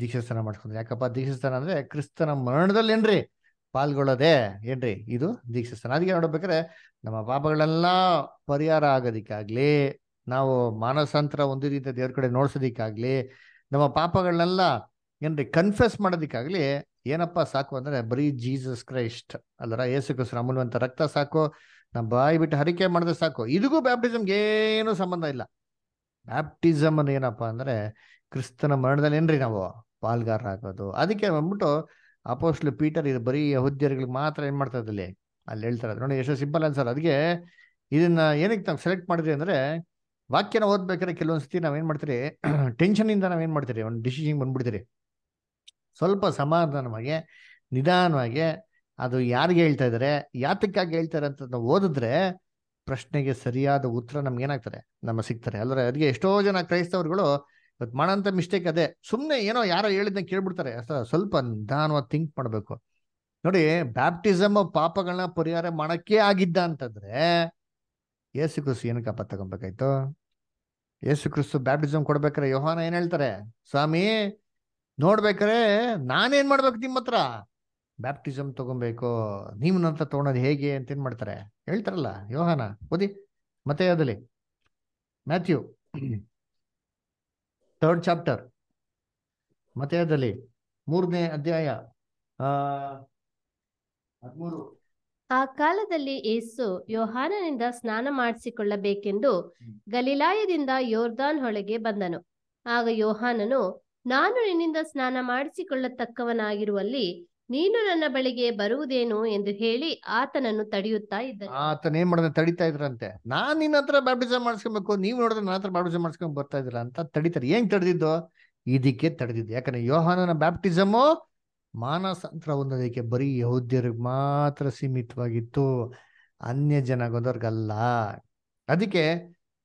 ದೀಕ್ಷಾ ಸ್ನಾನ ಮಾಡಿಸ್ಕೊಂಡ್ರೆ ಯಾಕಪ್ಪ ದೀಕ್ಷಾ ಸ್ನಾನ ಅಂದ್ರೆ ಕ್ರಿಸ್ತನ ಮರಣದಲ್ಲಿ ಏನ್ರಿ ಪಾಲ್ಗೊಳ್ಳೋದೆ ಏನ್ರಿ ಇದು ದೀಕ್ಷಾ ಸ್ನಾನ ಅದಕ್ಕೆ ನೋಡ್ಬೇಕಾದ್ರೆ ನಮ್ಮ ಪಾಪಗಳೆಲ್ಲ ಪರಿಹಾರ ಆಗೋದಿಕ್ಕಾಗ್ಲಿ ನಾವು ಮಾನಸಾಂತರ ರೀತಿಯ ದೇವ್ರ ಕಡೆ ನೋಡ್ಸೋದಿಕ್ಕಾಗ್ಲಿ ನಮ್ಮ ಪಾಪಗಳನ್ನೆಲ್ಲ ಏನ್ರಿ ಕನ್ಫೆಸ್ ಮಾಡೋದಕ್ಕಾಗ್ಲಿ ಏನಪ್ಪ ಸಾಕು ಅಂದ್ರೆ ಬರೀ ಜೀಸಸ್ ಕ್ರೈಸ್ಟ್ ಅಲ್ಲರ ಏಸು ಕ್ರಿಸ್ತರ ರಕ್ತ ಸಾಕು ನಮ್ಮ ಬಾಯಿ ಬಿಟ್ಟು ಹರಿಕೆ ಮಾಡಿದ್ರೆ ಸಾಕು ಇದಿಗೂ ಬ್ಯಾಪ್ಟಿಸಮ್ಗೆ ಏನು ಸಂಬಂಧ ಇಲ್ಲ ಬ್ಯಾಪ್ಟಿಸಮ್ ಅಂದ್ರೆ ಏನಪ್ಪಾ ಅಂದ್ರೆ ಕ್ರಿಸ್ತನ ಮರಣದಲ್ಲಿ ಏನ್ರಿ ನಾವು ಪಾಲ್ಗಾರರಾಗೋದು ಅದಕ್ಕೆ ಬಂದ್ಬಿಟ್ಟು ಅಪೋಸ್ಟ್ಲು ಪೀಟರ್ ಇದು ಬರೀ ಹುದ್ದೆಗಳಿಗೆ ಮಾತ್ರ ಏನು ಮಾಡ್ತಾ ಇದ್ದಲ್ಲಿ ಅಲ್ಲಿ ಹೇಳ್ತಾರೆ ನೋಡಿ ಎಷ್ಟು ಸಿಂಪಲ್ ಅನ್ಸರ್ ಅದಕ್ಕೆ ಇದನ್ನ ಏನಕ್ಕೆ ನಾವು ಸೆಲೆಕ್ಟ್ ಮಾಡಿದ್ರಿ ಅಂದ್ರೆ ವಾಕ್ಯನ ಓದ್ಬೇಕಾದ್ರೆ ಕೆಲವೊಂದ್ಸತಿ ನಾವೇನು ಮಾಡ್ತೀರಿ ಇಂದ ನಾವೇನು ಮಾಡ್ತೀರಿ ಒಂದು ಡಿಸಿಷನ್ ಬಂದ್ಬಿಡ್ತೀರಿ ಸ್ವಲ್ಪ ಸಮಾಧಾನವಾಗಿ ನಿಧಾನವಾಗಿ ಅದು ಯಾರಿಗೆ ಹೇಳ್ತಾ ಇದ್ದಾರೆ ಯಾತಕ್ಕಾಗಿ ಹೇಳ್ತಾರೆ ಅಂತ ಓದಿದ್ರೆ ಪ್ರಶ್ನೆಗೆ ಸರಿಯಾದ ಉತ್ತರ ನಮ್ಗೆ ಏನಾಗ್ತಾರೆ ನಮ್ಮ ಸಿಗ್ತಾರೆ ಅಲ್ಲರ ಅದಕ್ಕೆ ಎಷ್ಟೋ ಜನ ಕ್ರೈಸ್ತವ್ರುಗಳು ಇವತ್ತು ಮಾಡೋಂತ ಮಿಸ್ಟೇಕ್ ಅದೇ ಸುಮ್ಮನೆ ಏನೋ ಯಾರೋ ಹೇಳಿದ್ನ ಕೇಳ್ಬಿಡ್ತಾರೆ ಸ್ವಲ್ಪ ನಿಧಾನವಾಗಿ ಥಿಂಕ್ ಮಾಡಬೇಕು ನೋಡಿ ಬ್ಯಾಪ್ಟಿಸಮ್ ಪಾಪಗಳನ್ನ ಪರಿಹಾರ ಮಾಡೋಕ್ಕೆ ಆಗಿದ್ದ ಅಂತಂದ್ರೆ ಯೇಸು ಕ್ರಿಸ್ತು ಏನಕ್ಕೆ ಕಪ್ಪ ತಗೊಬೇಕಾಯ್ತು ಯೇಸು ಕ್ರಿಸ್ತು ಬ್ಯಾಪ್ಟಿಸಮ್ ಕೊಡ್ಬೇಕಾರೆ ಯೋಹಾನ ಏನ್ ಹೇಳ್ತಾರೆ ಸ್ವಾಮಿ ನೋಡ್ಬೇಕಾರೆ ನಾನೇನ್ ಮಾಡ್ಬೇಕು ನಿಮ್ಮ ಹತ್ರ ಬ್ಯಾಪ್ಟಿಸಮ್ ತಗೊಬೇಕು ನೀವು ನನ್ನ ಹೇಗೆ ಅಂತ ಏನ್ ಮಾಡ್ತಾರೆ ಹೇಳ್ತಾರಲ್ಲ ಯೋಹಾನ ಓದಿ ಮತ್ತೆ ಅದಲ್ಲಿ ಮ್ಯಾಥ್ಯೂ ಥರ್ಡ್ ಚಾಪ್ಟರ್ ಮತ್ತೆ ಅದಲ್ಲಿ ಮೂರನೇ ಅಧ್ಯಾಯ ಆ ಕಾಲದಲ್ಲಿ ಏಸು ಯೋಹಾನನಿಂದ ಸ್ನಾನ ಮಾಡಿಸಿಕೊಳ್ಳಬೇಕೆಂದು ಗಲಿಲಾಯದಿಂದ ಯೋರ್ದಾನ್ ಹೊಳೆಗೆ ಬಂದನು ಆಗ ಯೋಹಾನನು ನಾನು ನಿನ್ನಿಂದ ಸ್ನಾನ ಮಾಡಿಸಿಕೊಳ್ಳತಕ್ಕವನಾಗಿರುವಲ್ಲಿ ನೀನು ನನ್ನ ಬಳಿಗೆ ಬರುವುದೇನು ಎಂದು ಹೇಳಿ ಆತನನ್ನು ತಡೆಯುತ್ತಾ ಇದ್ದ ಆತನ ಏನ್ ಮಾಡಿದ್ರೆ ತಡಿತಾ ಇದ್ರಂತೆ ನಾನ್ ನಿನ್ನ ಹತ್ರ ಬ್ಯಾಪ್ಟಿಸಮ್ ಮಾಡಿಸ್ಕೊಬೇಕು ನೀವು ನೋಡಿದ್ರೆ ನನ್ನ ಹತ್ರ ಬ್ಯಾಪ್ಟಿಸಮ್ ಮಾಡಿಸ್ಕೊಂಡ್ ಬರ್ತಾ ಇದ್ರ ಅಂತ ತಡಿತಾರೆ ಏನ್ ತಡೆದಿದ್ದು ಇದಕ್ಕೆ ತಡೆದಿದ್ದು ಯಾಕಂದ್ರೆ ಯೋಹಾನನ ಬ್ಯಾಪ್ಟಿಸಮು ಮಾನಸಂತ್ರ ಹೊಂದೋದಕ್ಕೆ ಬರೀ ಯಹೋದ್ಯರಿಗೆ ಮಾತ್ರ ಸೀಮಿತವಾಗಿತ್ತು ಅನ್ಯ ಜನಾಗೊಂದವ್ರಿಗಲ್ಲ ಅದಕ್ಕೆ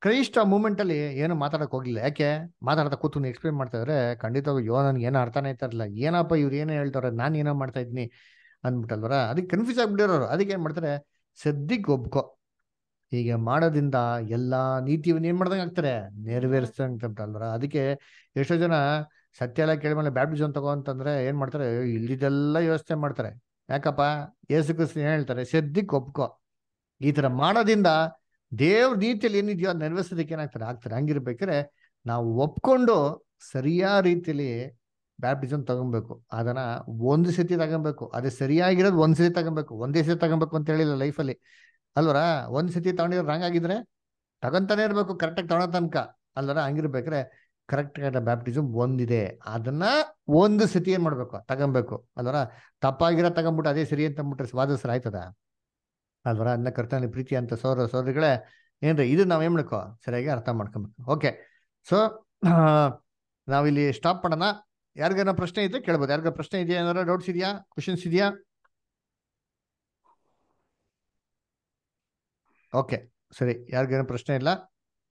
ಕ್ರೈಸ್ತ ಮೂಮೆಂಟ್ ಅಲ್ಲಿ ಏನು ಮಾತಾಡಕ್ ಹೋಗಿಲ್ಲ ಯಾಕೆ ಮಾತಾಡ್ತಾ ಕೂತು ಎಕ್ಸ್ಪ್ಲೈನ್ ಮಾಡ್ತಾ ಇದ್ರೆ ಖಂಡಿತವಾಗಿ ಯೋ ನನ್ಗೆ ಏನೋ ಅರ್ಥನೇ ಇರ್ತಾರಲ್ಲ ಏನಪ್ಪ ಇವ್ರು ಏನೇ ಹೇಳ್ತಾರೆ ನಾನು ಏನೋ ಮಾಡ್ತಾ ಇದ್ನಿ ಅಂದ್ಬಿಟ್ಟಲ್ವರ ಅದಕ್ಕೆ ಕನ್ಫ್ಯೂಸ್ ಆಗ್ಬಿಟ್ಟಿರೋರು ಅದಕ್ಕೆ ಏನ್ ಮಾಡ್ತಾರೆ ಸದ್ಯಕ್ಕೆ ಒಬ್ಕೋ ಹೀಗೆ ಮಾಡೋದ್ರಿಂದ ಎಲ್ಲಾ ನೀತಿಯನ್ನ ಏನ್ ಮಾಡ್ದಂಗೆ ಆಗ್ತಾರೆ ಅಲ್ವರ ಅದಕ್ಕೆ ಎಷ್ಟೋ ಜನ ಸತ್ಯ ಎಲ್ಲ ಕೇಳಿದ್ಮೇಲೆ ಬ್ಯಾಪ್ಟಿಸಮ್ ತಗೋ ಅಂತಂದ್ರೆ ಏನು ಮಾಡ್ತಾರೆ ಇಲ್ದಿದ್ದೆಲ್ಲ ವ್ಯವಸ್ಥೆ ಮಾಡ್ತಾರೆ ಯಾಕಪ್ಪ ಏಸು ಕ್ರಿಸ್ತ ಏನ್ ಹೇಳ್ತಾರೆ ಸದ್ಯಕ್ಕೆ ಒಪ್ಕೋ ಈ ಥರ ಮಾಡೋದ್ರಿಂದ ದೇವ್ರ ರೀತಿಯಲ್ಲಿ ಏನಿದೆಯೋ ಅದು ನೆರವೇರಿಸೋದಕ್ಕೆ ಏನಾಗ್ತಾರೆ ಆಗ್ತಾರೆ ಹಂಗಿರ್ಬೇಕಾದ್ರೆ ನಾವು ಒಪ್ಕೊಂಡು ಸರಿಯಾದ ರೀತಿಯಲ್ಲಿ ಬ್ಯಾಪ್ಟಿಸಮ್ ತಗೊಬೇಕು ಅದನ್ನ ಒಂದು ಸತಿ ತಗೊಬೇಕು ಅದೇ ಸರಿಯಾಗಿರೋದು ಒಂದ್ ಸತಿ ತಗೊಬೇಕು ಒಂದೇ ಸತಿ ತಗೊಬೇಕು ಅಂತ ಹೇಳಿಲ್ಲ ಲೈಫಲ್ಲಿ ಅಲ್ವರ ಒಂದ್ ಸತಿ ತಗೊಂಡಿರೋ ರಾಂಗ್ ಆಗಿದ್ರೆ ತಗೊಂತಾನೆ ಇರಬೇಕು ಕರೆಕ್ಟಾಗಿ ತಗೊಳೋ ತನಕ ಅಲ್ವರ ಹಂಗಿರ್ಬೇಕ್ರೆ ಕರೆಕ್ಟ್ ಆದ ಬ್ಯಾಪ್ಟಿಸಮ್ ಒಂದಿದೆ ಅದನ್ನ ಒಂದು ಸತಿ ಏನ್ ಮಾಡ್ಬೇಕು ತಗೊಬೇಕು ಅಲ್ವರ ತಪ್ಪಾಗಿರೋ ತಗೊಂಬಿಟ್ಟು ಅದೇ ಸರಿ ಅಂತ ಅಂದ್ಬಿಟ್ರೆ ಸ್ವಾದಸರ ಆಯ್ತದ ಅಲ್ವರ ಅನ್ನ ಕರ್ತನ ಪ್ರೀತಿ ಅಂತ ಸೌರ ಸೋದರಿಗಳೇ ಏನ್ರಿ ಇದು ನಾವು ಏನು ಮಾಡ್ಕೋ ಸರಿಯಾಗಿ ಅರ್ಥ ಮಾಡ್ಕೊಬೇಕು ಓಕೆ ಸೊ ನಾವಿಲ್ಲಿ ಸ್ಟಾಪ್ ಮಾಡೋಣ ಯಾರಿಗಾರ ಪ್ರಶ್ನೆ ಇದ್ರೆ ಕೇಳ್ಬೋದು ಯಾರಿಗ ಪ್ರಶ್ನೆ ಇದೆಯಾ ಏನಾರ ಡೌಟ್ಸ್ ಇದೆಯಾ ಕ್ವಶನ್ಸ್ ಇದೆಯಾ ಓಕೆ ಸರಿ ಯಾರಿಗೇನೋ ಪ್ರಶ್ನೆ ಇಲ್ಲ